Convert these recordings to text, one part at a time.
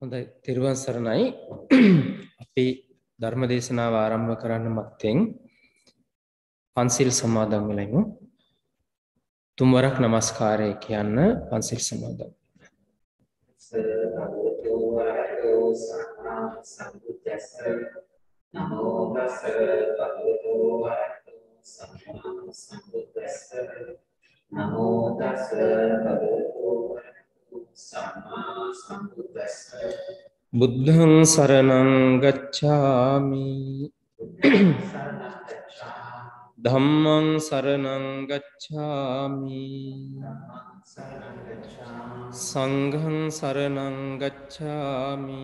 හොඳයි තෙරුවන් සරණයි අපි ධර්ම දේශනාව ආරම්භ කරන්න මත්තෙන් පන්සිල් සමාදන් වෙලයිමු තුන්වරක් নমස්කාරය කියන්න පන්සිල් සමාදන් නමෝ තස් භගවතු වරහතු සම්මා සම්බුද්දස්ස නමෝ තස් භගවතු වරහතු සම්මා සම්බුද්දස්ස බුද්ධං සරණං ගච්ඡාමි ධම්මං සරණං ගච්ඡාමි සංඝං සරණං ගච්ඡාමි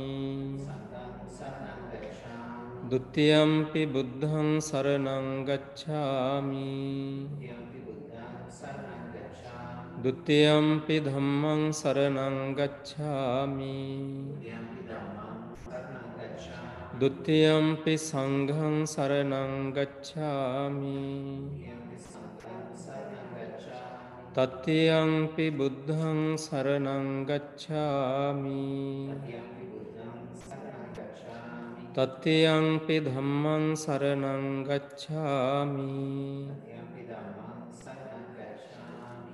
දුතියම්පි බුද්ධං සරණං ගච්ඡාමි දුතියම්පි ධම්මං සරනංගච්ඡාමි දුතියම්පි සංඝං සරනංගච්ඡාමි තත්තියම්පි බුද්ධං සරනංගච්ඡාමි තත්තියම්පි ධම්මං සරනංගච්ඡාමි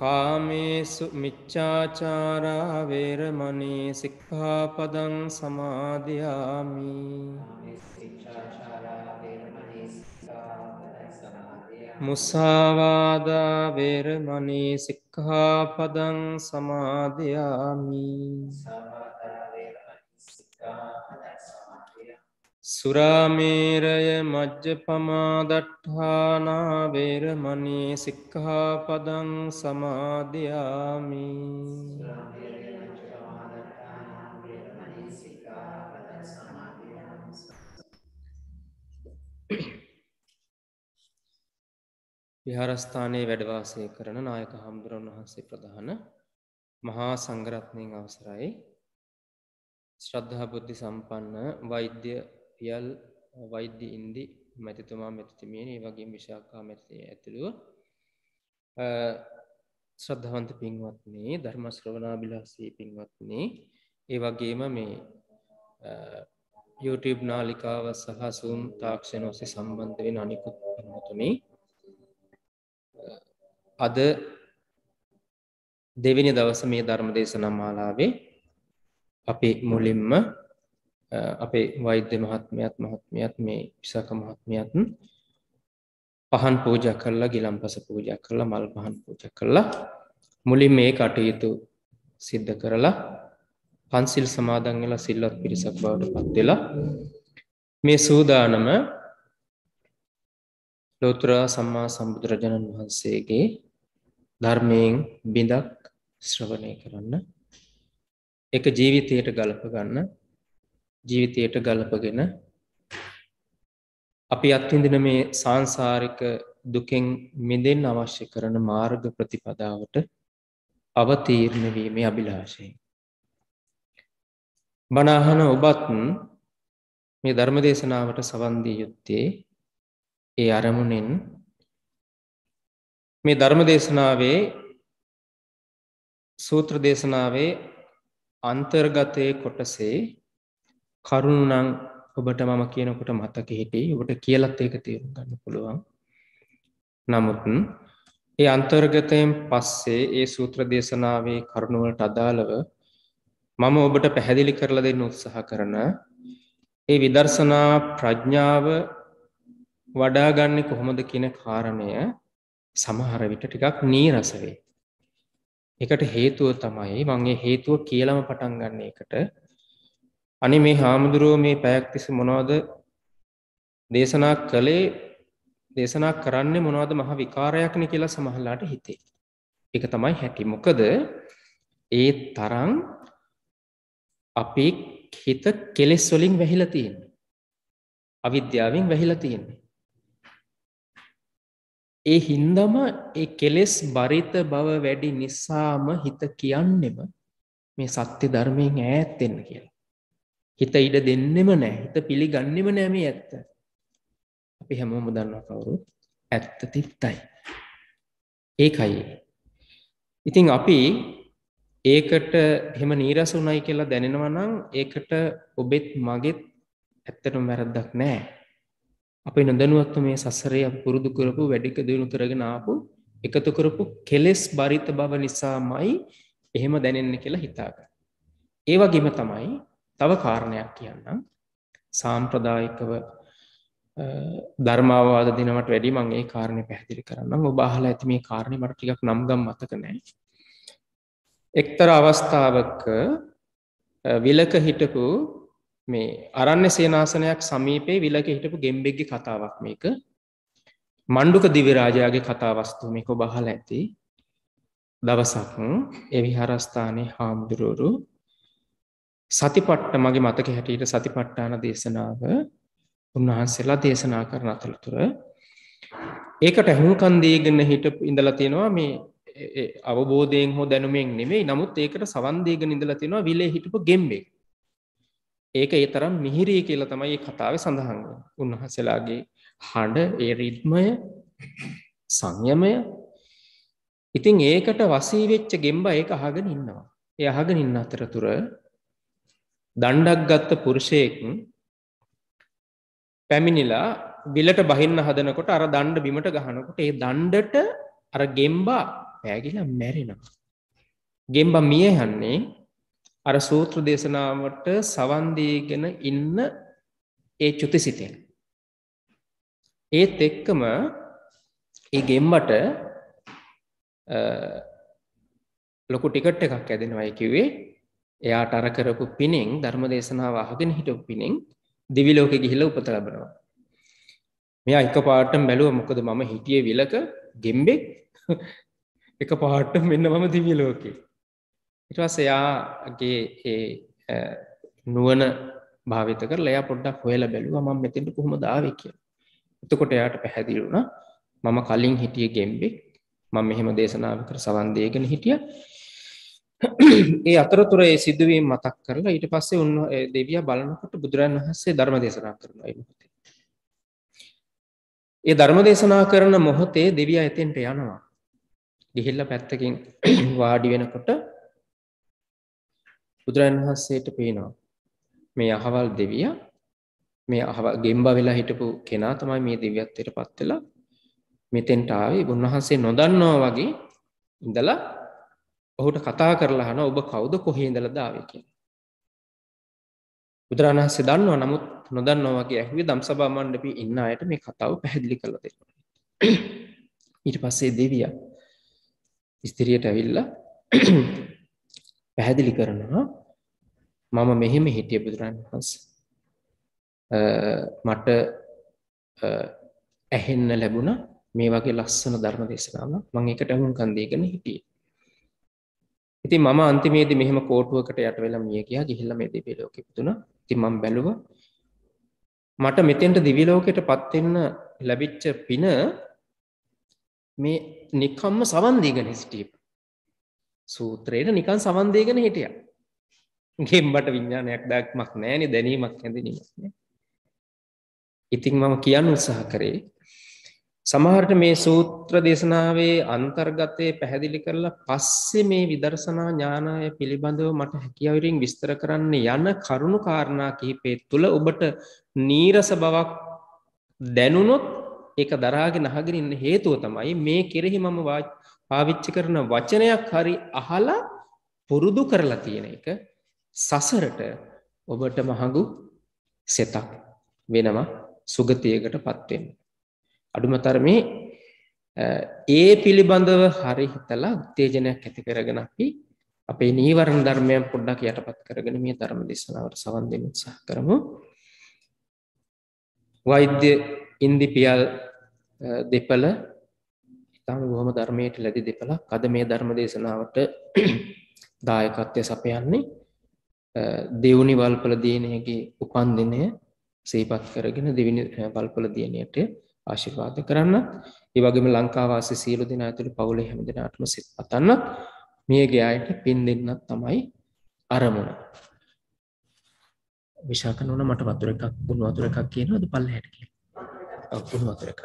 කාමේසු මිච්චාචාරාවේරමනී සික්හාපදන් සමාධයාමි මුසාවාදාවේරමනී සික්හාපදන් සමාධයාමි සමාධාවේරමනී සික්හාපදන් සුරාමේරය මජ්්‍ය පමාදට්ඨානා වේරමනී සික්ඛාපදං සමාධයාමි විහාරස්ථානයේ වැඩවාසය කරන නායක හාමුදුරන් වහන්සේ ප්‍රධාන මහා සංගරත්නයෙන් අවසරයි ශ්‍රද්ධහා බුද්ධි සම්පන්න වෛද්‍ය පියල් වෛද්‍ය ඉන්දි මැතිතුමා මැතිතුමියන ඒ වගේ විශාකා මැතිතය ඇතුළුව ශ්‍රද්ධවන්ත පින්වත්නේ ධර්මශ්‍රවනා බිලාසී පින්වත්නේ ඒ වගේම මේ YouTube නාලිකාව සහ සූම් තාක්ෂණ ඔස්සේ සම්බන්ධ වෙන අනිකුත් පින්වතුනි අද දෙවෙනි දවස මේ ධර්ම දේශනා මාලාවේ අපි මුලින්ම අපේ වෛද්‍ය මහත්මයත් මහත්මයත් මේ විසාක මහත්මයත් පහන් පූජ කරලා ගිලම් පස පූජ කරලා මල් පහන් පූජ කරලා මුලින් මේ කටයුතු සිද්ධ කරලා පන්සිල් සමාදන් වෙලා සිල්වත් පිරිසක් බවට පත් වෙලා මේ සූදානම ලෝතර සම්මා සම්බුදුරජාණන් වහන්සේගේ ධර්මයෙන් බිඳක් ශ්‍රවණය කරන්න එක ජීවිතයට ගලප ගන්න ජීවිතයට ගලපගෙන අපි අත්විඳින මේ සාංසාරික දුකෙන් මිදෙන්න අවශ්‍ය කරන මාර්ග ප්‍රතිපදාවට අවතීර්ණ වීමේ අභිලාෂයෙන් බණ අහන ඔබත් මේ ධර්මදේශනාවට සවන් දී යුත්තේ ඒ අරමුණෙන් මේ ධර්මදේශනාවේ සූත්‍ර දේශනාවේ අන්තර්ගතයේ කොටසේ කරුණුනං ඔබට මම කියනකොට මතක හිටේ ඔබට කියලත් ඒක තේරුම් ගන්න පුළුවන් නමුතුන් ඒ අන්තර්ගතයෙන් පස්සේ ඒ සූත්‍ර දේශනාවේ කරුණුවලට අදාළව මම ඔබට පැහැදිලි කරලා දෙන්න උත්සාහ කරන ඒ විදර්ශනා ප්‍රඥාව වඩාගන්නේ කොහොමද කියන කාරණය සමහර විට ටිකක් නීරස වේ. ඒකට හේතුව තමයි මම ඒ හේතුව කියලාම පටන් ගන්න එකට අනි මේ හාමුදුරුවෝ මේ පැයක්තිස මොනවද දේශනා කළේ දේශනා කරන්නේ මොනවද මහ විකාරයක්න කියලා සමහල්ලාට හිතේ. එක තමයි හැකි මොකද ඒ තරම් අපි හිත කෙලෙස් වලින් වැහිලා තියෙන්නේ. අවිද්‍යාවෙන් වැහිලා තියෙන්නේ. ඒ හින්දම ඒ කෙලෙස් බරිත බව වැඩි නිසාම හිත කියන්නෙම මේ සත්‍ය ධර්මයෙන් ඈත් වෙන්න කියලා. හිත ඉඩ දෙන්නෙම නෑ හිත පිළිගන්නෙම නෑ මේ ඇත්ත. අපි හැමෝම දන්නවා කවුරුත් ඇත්ත තිත්තයි. ඒකයි. ඉතින් අපි ඒකට එහෙම නීරස වුණයි කියලා දැනෙනවා නම් ඒකට ඔබෙත් මගෙත් ඇත්තටම වැරද්දක් නෑ. අපි නොදැනුවත්ව මේ සසරේ අපි පුරුදු කරපු වැඩික දියුණු කරගෙන ආපු එකතු කරපු කෙලෙස් බරිත බව නිසාමයි එහෙම දැනෙන්න කියලා හිතාගන්න. ඒ වගේම තමයි තව කාරණයක් කියන්නම් සාම්ප්‍රදායිකව ධර්මාවාද දිනවට වැඩි මං ඒ කාරණය පැහැදිලි කරන්න ඔබාහල ඇති මේ කාරණය මට ටිකක් නම්ගම් මතක නෑ එක්තර අවස්ථාවක විලක හිටපු මේ අරන්න සේනාසනයක් සමීපේ විලක හිටපු ගෙම්බෙක්ගි කතාවක් මේක මණ්ඩුක දිවිරාජයාගේ කතාවස්තු මේක බහල ඇති දවසක් එවිහාරස්ථානය හාමුදුරුවරු සතිපට්ට මගේ මතක හැටියට සතිපට්ටාන දේශනාව උන්වහන්සේලා දේශනා කරන අතළතුර ඒකට ඇහුන්කන් දීගෙන හිට ඉඳලා තියෙනවා මේ අවබෝධයෙන් හෝ දැනුමෙන් නෙමෙයි නමුත් ඒකට සවන්දීගෙන ඉඳලා තියෙනවා විලේ හිටපු ගෙම්බේ ඒක ඒ තරම් මිහිරී කියලා තමයි කතාව සඳහන් උන්වහන්සේලාගේ හඬ ඒ රිද්මය සංයමය ඉතින් ඒකට වසීවෙච්ච ගෙම්බ ඒක අහගෙන ඉන්නවා ඒ අහගෙන ඉන්න අතරතුර දණ්ඩක් ගත්ත පුරුෂයෙක් පැමිණිලා බිලට බහින්න හදනකොට අර දණ්ඩ බිමට ගහනකොට ඒ දණ්ඩට අර ගෙම්බා පෑගිලා මැරෙනවා. ගෙම්බ මියහන්නේ අර සූත්‍ර දේශනාවට සවන්දීගෙන ඉන්න ඒ චුති සිතෙන්. ඒත් එක්කම ඒ ගෙම්බට ලොකු ටිකට් එකක් ඇදෙනවා කිවේ එයාට අර කරපු පිනෙන් ධර්ම දේශනාව අහගෙන හිටපු පිනෙන් දිවි ලෝකෙ ගිහිල්ලා උපත ලැබනවා. මෙයා එකපාරට බැලුවා මොකද මම හිටියේ විලක ගෙම්බෙක් එකපාරට මෙන්න මම දිවි ලෝකෙ. ඊට පස්සේ එයාගේ ඒ නුවණ භාවිත කරලා එයා පොඩ්ඩක් හොයලා බැලුවා මම මෙතෙන්ට කොහොමද ආවේ කියලා. එතකොට එයාට පැහැදිලි වුණා මම කලින් හිටියේ ගෙම්බෙක්. මම මෙහෙම දේශනාව කර සවන් දීගෙන හිටියා. ඒ අතරතුර ඒ සිදුවීම් මතක් කරලා ඊට පස්සේ උන් දෙවියා බලනකොට බුදුරන් වහන්සේ ධර්ම දේශනා කරනවා ඒ මොහොතේ. ඒ ධර්ම දේශනා කරන මොහොතේ දෙවියා එතෙන්ට යනවා. ගිහිල්ලා පැත්තකින් වාඩි වෙනකොට බුදුරන් වහන්සේට පේනවා මේ අහවල් දෙවියා මේ අහවල් ගෙම්බා වෙලා හිටපු කෙනා තමයි මේ දෙවියත්වයට පත් වෙලා මෙතෙන්ට ආවේ. උන්වහන්සේ නොදන්නවා වගේ ඉඳලා ඔහුට කතා කරලා හන ඔබ කවුද කොහේදල දාව කියලා. බුදුරණහන්සේ දන්නවා නමුත් නොදන්නවා වගේ ඇහුවේ දම්සභා මණ්ඩපේ ඉන්න අයට මේ කතාව පැහැදිලි කරලා දෙනවා. ඊට පස්සේ දෙවියා ස්ත්‍රියට ඇවිල්ලා පැහැදිලි කරනවා මම මෙහෙම හිටිය බුදුරන් වහන්සේ. මට ඇහෙන්න ලැබුණ මේ වගේ ලස්සන ධර්ම දේශනාව මං එකට හුන්කන් දීගෙන හිටියේ. ඉතින් මම අන්තිමේදී මෙහෙම කෝටුවකට යට වෙලා මිය ගියා ගිහිල්ලා මේ දිව්‍ය ලෝකෙ ඉපදුණා. ඉතින් මම බැලුවා මට මෙතෙන්ට දිව්‍ය ලෝකයටපත් වෙන්න ලැබිච්ච පින මේ නිකම්ම සවන් දීගෙන හිටියේ. සූත්‍රේට නිකන් සවන් දීගෙන හිටියා. ගෙම්බට විඥානයක් දාක්මක් නැහැ නේ දැනීමක් හැදෙනීමක් නේ. ඉතින් මම කියන්න උත්සාහ කරේ සමහරට මේ සූත්‍ර දේශනාවේ අන්තර්ගතය පැහැදිලි කරලා පස්සේ මේ විදර්ශනා ඥානය පිළිබඳව මට හැකියාවරින් විස්තර කරන්න යන කරුණු කාරණා කිහිපේ තුළ ඔබට නීරස බවක් දැනුනොත් ඒක දරාගෙන අහගෙන ඉන්න හේතුව තමයි මේ කෙරෙහි මම පාවිච්චි කරන වචනයක් හරි අහලා පුරුදු කරලා තියෙන එක සසරට ඔබට මහඟු සෙතක් වෙනවා සුගතියකට පත්වෙන්න අඩුමතරමේ ඒ පිළිබඳව හරි හිතලා උත්තේජනයක් ඇති කරගෙන අපි අපේ නීවරණ ධර්මයන් පොඩ්ඩක් යටපත් කරගෙන මේ ධර්ම දේශනාවට සවන් දෙන්න උත්සාහ කරමු. වෛද්‍ය ඉන්දිපියල් දෙපළ ඉතාම බොහොම ධර්මයට ලැබි දෙපළක් අද මේ ධර්ම දේශනාවට දායකත්වය සපයන්නේ දෙවුනි වල්පල දියණියගේ උපන්දිනය සිහිපත් කරගෙන දෙවෙනි වල්පල දියණියට ආශිර්වාද කරන්න ඒ වගේම ලංකාවාසි සියලු දෙනා ඇතුළු පවුලේ හැම දෙනාටම සිත් පතන්නත් මියගේ අයට පින් දෙන්නත් තමයි අරමුණ විශාක නෝන මට වතුර එකක් ගුණ වතුර එකක් කියනවාද පල්ලෙහාට කියලා ගුණ වතුර එකක්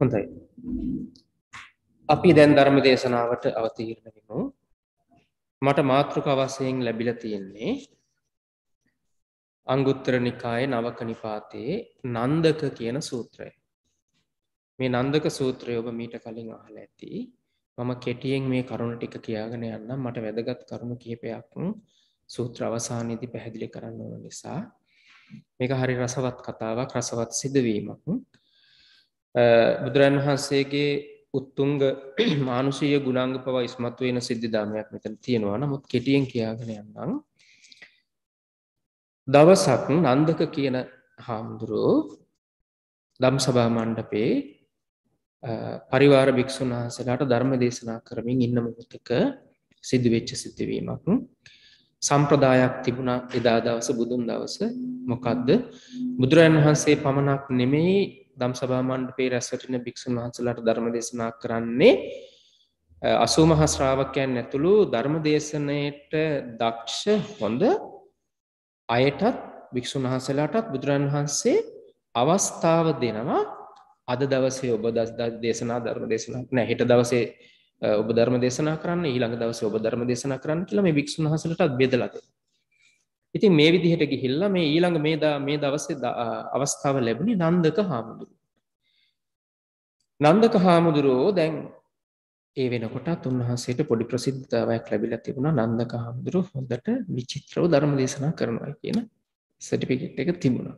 හොඳයි අපි දැන් ධර්ම දේශනාවට අවතීර්ණ වෙමු මට මාතෘකාවසයෙන් ලැබිලා තියෙන්නේ අංගුත්තර නිකාය නවක නිපාතයේ නන්දක කියන සූත්‍රය. මේ නන්දක සූත්‍රය ඔබ මීට කලින් අහල ඇති මම කෙටියෙන් මේ කරුණ ටික කියාගෙන යන්න මට වැදගත් කරුණු කිහිපයක් සූත්‍ර අවසානයේදී පැහැදිලි කරන්න ඕන නිසා මේක හරි රසවත් කතාවක් රසවත් සිදුවීමක් බුදුරන් වහන්සේගේ උත්තුංග මානුෂීය ගුණාංග පවා ඉස්මතු වෙන සිද්ධාමයක් මෙතන තියෙනවා නමුත් කෙටියෙන් කියාගෙන යන්නම් දවසක් නන්දක කියන හාමුදුරුව දම් සභා මණ්ඩපේ පරිවාර භික්‍ෂුන් වහන්සලාට ධර්ම දේශනා කරමින් ඉන්න මුහතක සිදුවෙච්ච සිතිවීමක් සම්ප්‍රදායක් තිබුණ එදා දවස බුදුන් දවස මොකක්ද බුදුරජන් වහන්සේ පමණක් නෙමෙයි දම් සභාමණ්ඩපේ රැස්වටින භික්‍ෂුන් වහන්සලාට ධර්ම දේශනා කරන්නේ අසූමහස්ශ්‍රාවකයන් ඇතුළු ධර්ම දේශනයට දක්ෂ හොඳ අයටත් භික්‍ෂුන් වහන්සලාටත් බුදුරන් වහන්සේ අවස්ථාව දෙනවා අද දවසේ ඔබ දේශනා ධර්ම දේශනා නෑ හෙට දවසේ ඔබ ධර්ම දේශනා කරන්න ඊළඟ දවසේ ඔබ ධර්ම දේශනා කරන්න කියලා මේ භික්ෂුන් වහන්සලටත් බෙදලා දෙනවා. ඉතින් මේ විදිහට ගිහිල්ලා මේ ඊළඟ මේ මේ දවසේ අවස්ථාව ලැබුණේ නන්දක හාමුදුරුවෝ. නන්දක හාමුදුරුවෝ දැන් ඒ වෙනකොටත් උන්වහන්සේට පොඩි ප්‍රසිද්ධතාවයක් ලැබිලා තිබුණා නන්දක හාමුදුරුව හොඳට විචිත්‍රව ධර්ම දේශනා කරනවා කියන සටිපිකට් එක තිබුණා.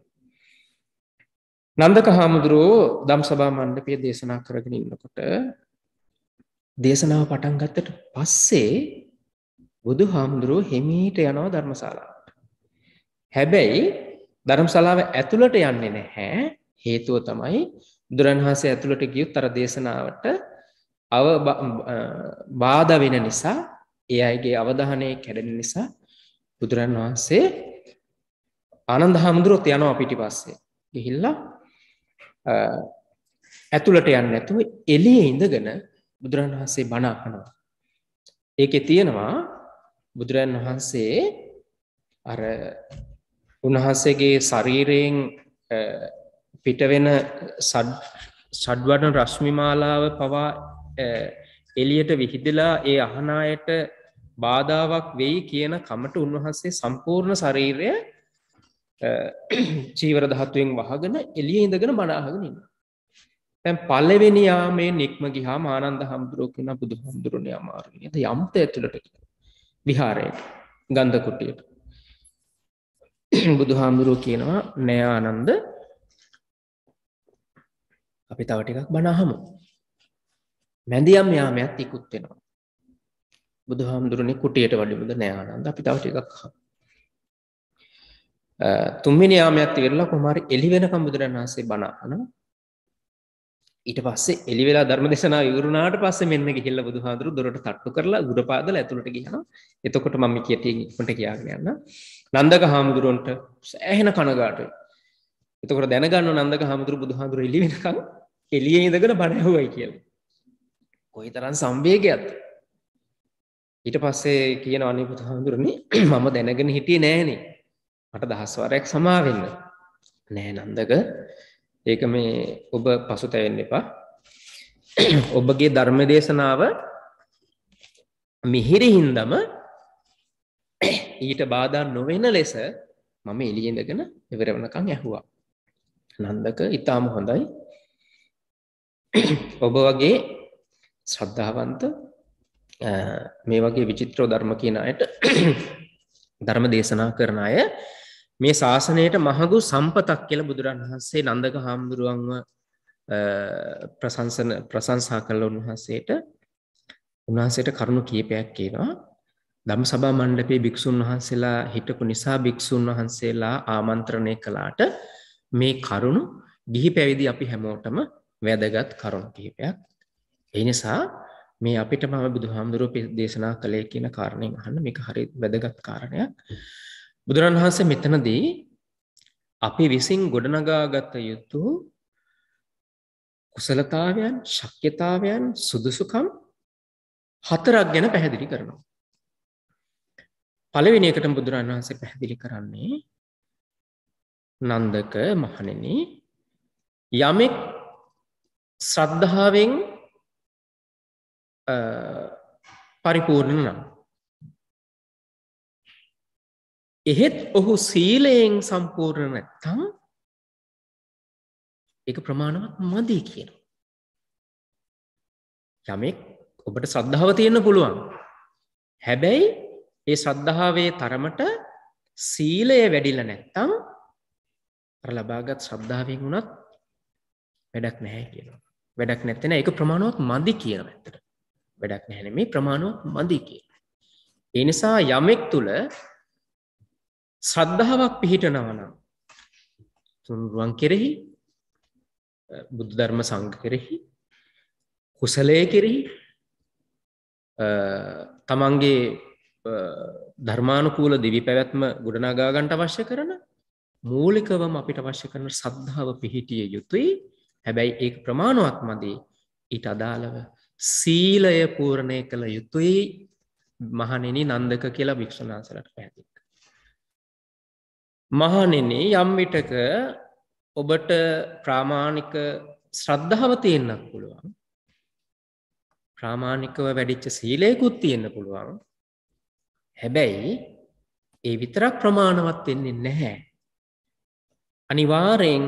නන්දක හාමුදුරුවෝ දම් සභා මණ්ඩපය දේශනා කරගෙන ඉන්නකොට දේශනාව පටන් ගත්තට පස්සේ බුදු හාමුදුරුවෝ හෙමීට යනවා ධර්මශලාට. හැබැයි ධර්මශලාව ඇතුළට යන්නේ නැහැ හේතුව තමයි බුදුරන්හන්සේ ඇතුළට ගියුත් අර දේශනාවට අව බාධ වෙන නිසා ඒ අයිගේ අවධානය කැඩෙන නිසා බුදුරන් වහන්සේ ආනන්ද හාමුදුරුවොත් යනවා පිටි පස්සේ ගිහිල්ලා ඇතුළට යන්න ඇතුව එලිය ඉඳගෙන බුදුරන් වහන්සේ බනාකනවා ඒක තියෙනවා බුදුරන් වහන්සේ අර උන්වහන්සේගේ ශරීරයෙන් පිටවෙන සඩ්වඩන රශ්මිමාලාව පවා එලියට විහිදලා ඒ අහනායට බාධාවක් වෙයි කියන කමට උන්වහන්සේ සම්පූර්ණ ශරීරය චීවර දහත්තුවෙන් වහගෙන එලිය ඉඳගෙන බනාහගෙනින් තැන් පලවෙනි යාමේ නික්ම ගිහා ආනන්ද හම්දුරුවකින බුදු හම්දුරුණ අමාරුණද යම්ත ඇතුළට විහාරයට ගන්ධකුටියට බුදු හාමුදුරුව කියනවා නෑ ආනන්ද අපි තවටිකක් බනාහමු මැදියම් යාමයක් ඉකුත් වෙනවා. බුදුහාමුදුරනේ කුටියට වඩිමුද නෑනන්ද අපි තව ටිකක් තුන්වෙනි යාමයක් ඉවරලා කොහොමාරි එළි වෙනකම් බුදුරණන් වහන්සේ බණ අහනවා. ඊට පස්සේ එළි වෙලා ධර්ම දේශනාව ඉවරුණාට පස්සේ මෙන්න ගිහිල්ලා බුදුහාඳුරු දොරට තට්ටු කරලා ගුරුපාදල ඇතුළට ගියහම එතකොට මම කියට ඉක්මනට කියාගෙන යන්න නන්දක හාමුදුරන්ට සෑහෙන කනගාටුයි. එතකොට දැනගන්න නන්දක හාමුදුරු බුදුහාඳුරු එළි වෙනකම් එළියේ ඉඳගෙන බණ ඇහුවයි කියලා. කොයි තරන් සම්බේගයක්ත් ඊට පස්සේ කියන අනිපුත හාමුදුරණි මම දැනගෙන හිටියේ නෑනේ මට දහස්වරයක් සමාවෙන්න නෑ නන්දක ඒක මේ ඔබ පසු තැවෙන්න එපා ඔබගේ ධර්ම දේශනාව මිහිරිහින්දම ඊට බාධා නොවෙන ලෙස මම එලියෙන්දගෙන එවරවනකං ඇහුවා නන්දක ඉතාම හොඳයි ඔබ වගේ ශ්‍රද්ධාවන්ත මේ වගේ විචිත්‍රෝ ධර්ම කියන අයට ධර්ම දේශනා කරන අය මේ ශාසනයට මහගු සම්පතක් කියල බුදුරන් වහන්සේ නන්දක හාමුදුරුවන්ව ප්‍රසංසන ප්‍රසංසා කල්ල උන්වහන්සේට උන්වහන්සේට කරුණු කියපයක් කියනවා දම් සබා මණ්ඩපේ භික්‍ෂූන් වහන්සේලා හිටපු නිසා භික්‍ෂූන් වහන්සේලා ආමන්ත්‍රණය කළාට මේ කරුණු ගිහි පැවිදි අපි හැමෝටම වැදගත් කරුණු කිහිපයක් ඒ නිසා මේ අපිට මම බුදුහාමුදුරුව දේශනා කළේ කියන කාරණයෙන් අහන්න මේක හරි වැදගත් කාරණයක්. බුදුරන් වහන්සේ මෙතනදී අපි විසින් ගොඩනගාගත යුතු කුසලතාවයන්, ශක්්‍යතාවයන්, සුදුසුකම් හතරක් ගැන පැහැදිලි කරනවා. පළවෙනි එකටම බුදුරන් වහන්සේ පැහැදිලි කරන්නේ නන්දක මහණෙනි යමෙක් ශ්‍රද්ධාවෙන් පරිපූර්ණ නම්. එහෙත් ඔහු සීලයෙන් සම්පූර්ණ නැත්තං එක ප්‍රමාණවත් මදී කියන. යමෙක් ඔබට සද්ධාව තියෙන්න පුළුවන්. හැබැයි ඒ සද්ධාවේ තරමට සීලය වැඩිල නැත්තම් ලබාගත් සද්ධාවෙන් වුණත් වැඩක් නැහැ කියනවා. වැඩක් නැත්තෙන එක ප්‍රමාණුවත් මදි කියන ඇත්තට. වැඩක් නැහැ මේ ප්‍රමාණවත් මදි කියලා. ඒ නිසා යමෙක් තුල ශ්‍රද්ධාවක් පිහිටනවා නම් තුන්රුවන් කෙරෙහි බුද්ධ ධර්ම සංඝ කෙරෙහි කුසලයේ කෙරෙහි තමන්ගේ ධර්මානුකූල දිවි පැවැත්ම ගොඩනගා ගන්නට අවශ්‍ය කරන මූලිකවම අපිට අවශ්‍ය කරන ශ්‍රද්ධාව පිහිටිය යුතුයි. හැබැයි ඒක ප්‍රමාණවත් මදි ඊට අදාළව සීලය පූර්ණය කළ යුතුයි මහනෙනි නන්දක කියලා භික්‍ෂනාසලට පැති. මහනෙන යම් විටක ඔබට ප්‍රාමාණික ශ්‍රද්ධාව තියෙන්න්නක් පුළුවන් ප්‍රාමාණිකව වැඩිච්ච සීලයකුත් තියෙන්න්න පුළුවන් හැබැයි ඒ විතරක් ප්‍රමාණවත් වෙන්නේ නැහැ අනිවාරයෙන්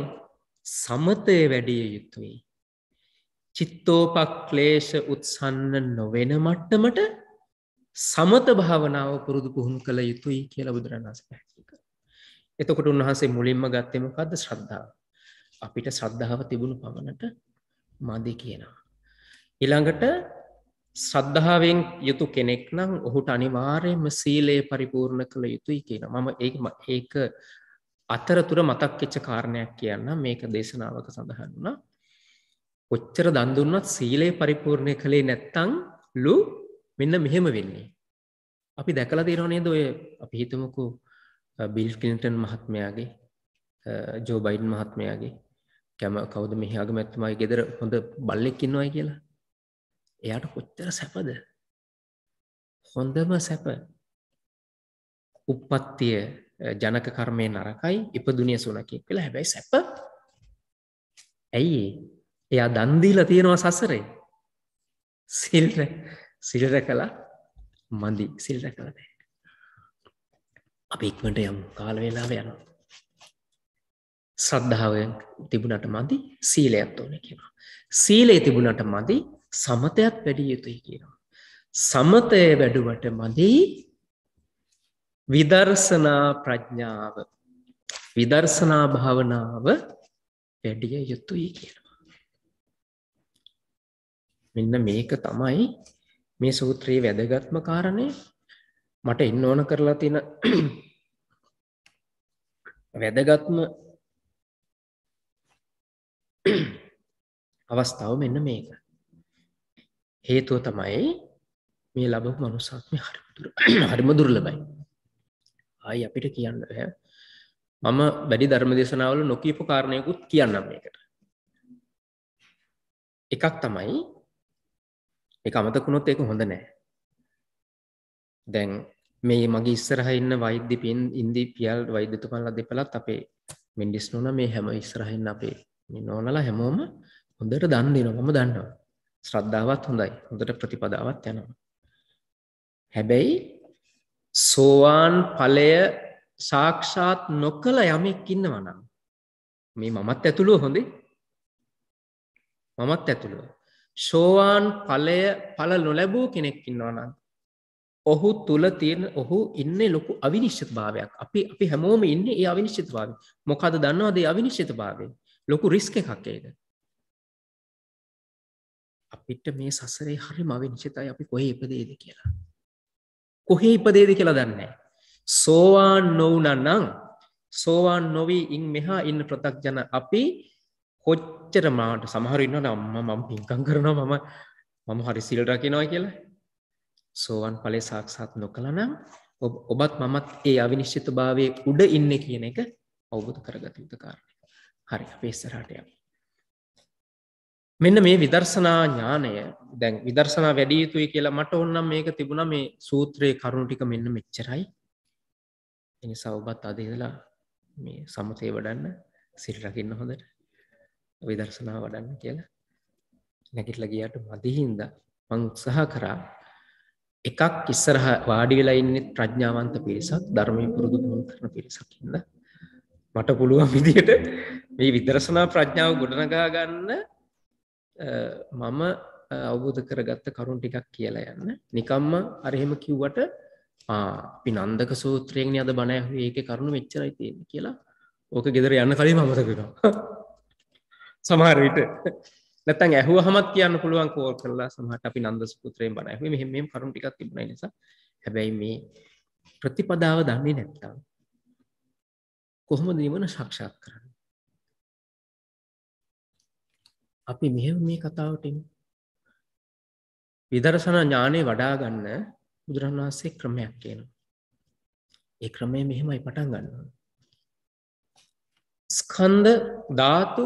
සමතය වැඩිය යුතුයි චිත්තෝපක් ක්ලේෂ උත්සන්න නොවෙන මට්ටමට සමත භාවනාව පුරුදු පුහුණු කළ යුතුයි කියල බුදුරන්ස පැහැදික. එතකොට උන්වහන්සේ මුලින්ම ගත්තමකක්ද ශ්‍රද්ධාව. අපිට ශ්‍රද්ධාව තිබුණු පමණට මදි කියනවා. ඉළඟට ශ්‍රද්ධාවෙන් යුතු කෙනෙක් නම් ඔහුට අනිවාර්යම සීලයේ පරිපූර්ණ කළ යුතුයි කියන මම ඒම ඒක අතරතුර මතක් එච්ච කාරණයක් කියන්න මේක දේශනාවක සඳහන් වනා ඔච්චර දන් දුන්නත් සීලය පරිපූර්ණය කළේ නැත්තං ලු මෙන්න මෙහෙම වෙන්නේ. අපි දැකලා තියෙනව නේද ඔය අපි හිතමුකෝ බිල් ක්ලින්ටන් මහත්මයාගේ ජෝ බයිඩන් මහත්මයාගේ කැම කවුද මෙහි අගමැත්තුමයි ගෙදර හොඳ බල්ලෙක් ඉන්නවයි කියලා. එයාට කොච්චර සැපද. හොඳම සැප උප්පත්තිය ජනක කර්මය නරකයි ඉපදුනිය සුනකි කියලා හැබැයි සැප ඇයි එයා දන්දීලා තියෙනවා සසරේ සිල් සිල්ර කලා මදි සිල්ර කළද අපි ඉක්මට යම් කාලවෙලාව යනවා සද්ධාව තිබුණට මදි සීලයක්ත් ඕන කියවා සීලේ තිබුණට මදි සමතයත් වැඩිය යුතුයි කියනවා සමතය වැඩුවට මදී විදර්ශනා ප්‍රඥාව විදර්ශනා භාවනාව වැඩිය යුතුයි කියන මෙන්න මේක තමයි මේ සූත්‍රයේ වැදගත්ම කාරණය මට ඉන්න ඕන කරලා තියෙන වැදගත්ම අවස්ථාව මෙන්න මේක හේතුව තමයි මේ ලබපු මනුසාත්මය හරිම දුර්ලබයි ආයි අපිට කියන්න බෑ මම වැඩි ධර්ම දේශනාවල නොකීපු කාරණයකුත් කියන්නම් මේකට එකක් තමයි එක අමතකුණොත් ඒක හොඳ නෑ දැන් මේ මගේ ඉස්සරහ ඉන්න වෛද්‍ය පින් ඉන්දී පියල් වෛද්‍යතුමල්ලා දෙපලත් අපේ මින්ඩිස් නුන මේ හැම ඉස්සරහින් අපේ නෝනලා හැමෝම හොඳට දන් දෙනවා මම දන්නවා ශ්‍රද්ධාවත් හොඳයි හොඳට ප්‍රතිපදාවත් යනවා හැබැයි සෝවාන් ඵලය සාක්ෂාත් නොකළ යමෙක් ඉන්නවනම් මේ මමත් ඇතුළුව හොඳේ මමත් ඇතුළුව ශෝවාන් පලය පල නොලැබූ කෙනෙක් ඉන්නවනම් ඔහු තුළ තියෙන ඔහු ඉන්න ලොකු අවිනිශ්චිත භාවයක් අපි අපි හැමෝම ඉන්න ඒ අවිනිශ්චිත භාව මොකද දන්නවාද අවිනිශ්චිත භාවය ලොකු රිස්ක එකක් ඒක අපිට මේ සසරේ හරි මවිනිශ්චිතයි අපි කොහේ ඉපදේද කියලා කොහේ ඉපදේද කියලා දන්නේ සෝවාන් නොවනනම් සෝවාන් නොවී ඉන් මෙහා ඉන්න ප්‍රතක් ජන අපි කොච්චර මාට සමහරන්න නම්ම මම පින්කං කරනවා මම මම හරි සිල් රකිනවා කියලා සෝවන් පලේ සාක්ෂාත් නොකළනම් ඔබත් මමත් ඒ අවිනිශ්චිත භාවය උඩ ඉන්න කියන එක අවබුදු කරගත යුතු කාරණය හරි අපේස්සරටය මෙන්න මේ විදර්ශනා ඥානය දැන් විදර්ශනා වැඩි යුතුයි කියලා මට ඔන්නම් මේක තිබුණ මේ සූත්‍රයේ කරුණු ටික මෙන්න මෙච්චරයි එනි සවබත් අදේදලා මේ සමතේ වඩන්න සිල් රකින්න හොඳට විදර්ශනා වඩන්න කියලා නැගිටලා ගියාට මදිහින්ද මං උත්සාහ කරා එකක් ඉස්සරහ වාඩි වෙලා ඉන්නේ ප්‍රඥාවන්ත පිරිසක් ධර්මයේ පුරුදු පුහුණු කරන පිරිසක් ඉන්න මට පුළුවන් විදිහට මේ විදර්ශනා ප්‍රඥාව ගොඩනගා ගන්න මම අවබෝධ කරගත්ත කරුණ ටිකක් කියලා යන්න නිකම්ම අර එහෙම කිව්වට අපි නන්දක සූත්‍රයෙන් අද බණ ඇහුවේ ඒකේ කරුණ මෙච්චරයි තියෙන්නේ කියලා ඕක ගෙදර යන්න කලින් මම මතක වෙනවා සමහරවිට නැතන් ඇහුව හමත් කියන්න පුළුවන් කෝල් කරලා සමහට අපි නන්ද සුපුත්‍රයෙන් බන ඇහුව මෙහෙම කරුටික් තිබුණ නිසා හැබැයි මේ ප්‍රතිපදාව දන්නේ නැත්තම් කොහොම දීමන ශක්ෂාත් කරන්න අපි මෙහෙම මේ කතාවට විදර්ශන ඥානය වඩා ගන්න බුදුරන් වහන්සේ ක්‍රමයක් කියනවා ඒ ක්‍රමය මෙහෙමයි පටන් ගන්නවා ස්කන්ද ධාතු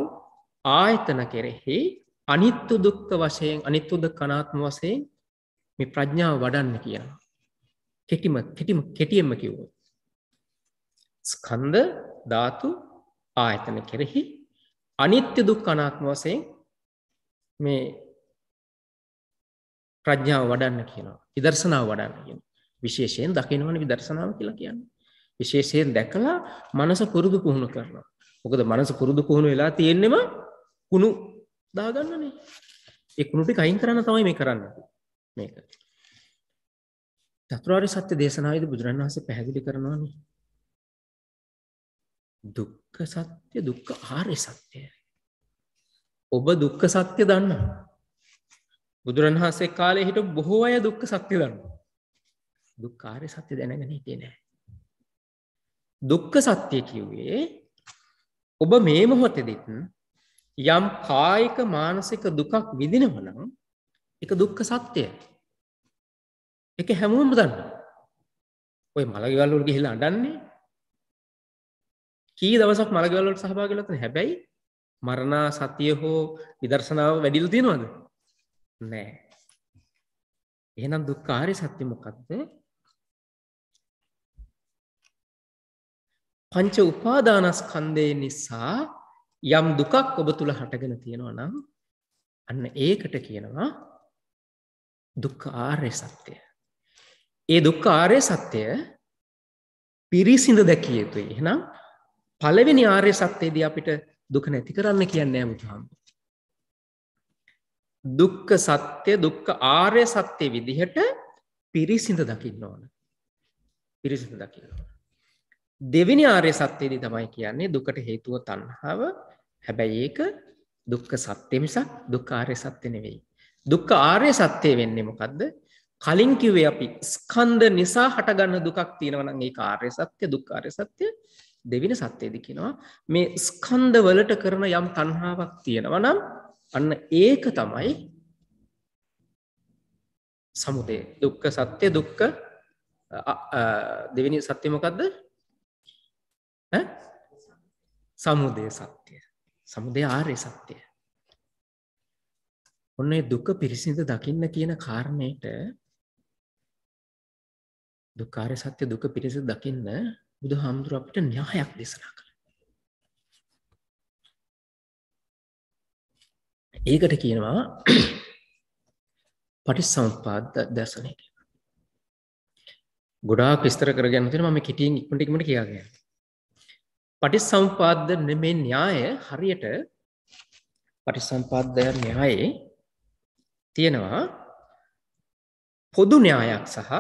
ආයතන කෙරෙහි අනිත්තු දුක්ත වශයෙන් අනිත්තුද කනාත්ම වසයෙන් මේ ප්‍රඥාව වඩන්න කියනවා. කෙටිම කෙටිම කෙටියෙන්ම කිව්ව. ස්කන්ද ධාතු ආයතන කෙරෙහි අනිත්‍ය දුක් කනාත්ම වසයෙන් මේ ප්‍රඥාව වඩන්න කියනවා විදර්ශනාව වඩන්න කියන විශේෂයෙන් දකිනවන විදර්ශනාව කියලා කියන්න. විශේෂයෙන් දැකලා මනස පුරුදු පුහුණු කරනවා. මොකද මනස පුරුදු පුහුණු වෙලා තියෙන්නෙම කුණු දාගන්නනේ ඒ කුණුටි කයින් කරන්න තමයි මේ කරන්න මේක චතුරාර්ය සත්‍ය දේශනාවේදී බුදුරන් වහන්සේ පැහැදිලි කරනවානේ දුක්ඛ සත්‍ය දුක්ඛ ආර්ය සත්‍යයි ඔබ දුක්ඛ සත්‍ය දන්න බුදුරන්හන්සේ කාලය හිට බොහෝ අය දුක්ඛ සත්‍ය දන්න දුක්කාරය සත්‍ය දැනගෙන හිටේ නෑ දුක්ඛ සත්‍යය කිව්වේ ඔබ මේ මොහොතෙදත් යම් කායික මානසික දුකක් විදිනවනම් එක දුක්ඛ සත්‍යය. එක හැමෝම දන්න. ඔය මළගවල්ලුට ගිහිලා අඩන්නේ කී දවසක් මළගවල්ලට සහභාගලත්න හැබැයි මරණා සතිය හෝ විදර්ශනාව වැඩිල් තියෙනවද නෑ. එහෙනම් දුක්කාරය සත්‍යමොකක්ද පංච උපාදානස්කන්දය නිසා යම් දුකක් ඔබ තුළ හටගෙන තියෙනවා නම් අන්න ඒකට කියනවා දුක්ඛ ආර්ය සත්‍යය. ඒ දුක්ඛ ආර්ය සත්‍යය පිරිසිඳ දැකිය යුතුයි. එහෙනම් පළවෙනි ආර්ය සත්‍යයේදී අපිට දුක නැති කරන්න කියන්නේ නැහැ බුදුහාමුදුරුවෝ. දුක්ඛ සත්‍ය දුක්ඛ ආර්ය සත්‍ය විදිහට පිරිසිඳ දකින්න ඕන. පිරිසිඳ දකින්න ඕන. දෙවෙනි ආර්ය සත්‍යයේදී තමයි කියන්නේ දුකට හේතුව තණ්හාව හැබැයි ඒක දුක්ඛ සත්‍ය මිසක් දුක්ඛ ආර්ය සත්‍ය නෙවෙයි. දුක්ඛ ආර්ය සත්‍ය වෙන්නේ මොකද්ද? කලින් කිව්වේ අපි ස්කන්ධ නිසා හටගන්න දුකක් තියෙනවා නම් ඒක ආර්ය සත්‍ය දුක්ඛ ආර්ය සත්‍ය දෙවින සත්‍යයේදී කියනවා මේ ස්කන්ධ වලට කරන යම් තණ්හාවක් තියෙනවා නම් අන්න ඒක තමයි සමුදය. දුක්ඛ සත්‍ය දුක්ඛ දෙවෙනි සත්‍ය මොකද්ද? ඈ? සමුදය සත්‍ය. සමුදය ආර්ය සත්‍යය. ඔන්න දුක පිරිසිඳ දකින්න කියන කාරණයට දුකාරය සත්‍ය දුක පිරිස දකින්න බුදු හාමුදුර අපට න්‍යායක් දෙසනා කළ. ඒකට කියනවා පටිස් සම්පාද දැසනයට ගොඩා විස්තර කරගන්න තින ම කිටියෙන් ඉක්මටික්මට කියාගන්න පටිසම්පාද්ද නෙමේ න්‍යාය හරියට පටිසම්පාද්ද න්‍යායේ තියෙනවා පොදු න්‍යායක් සහ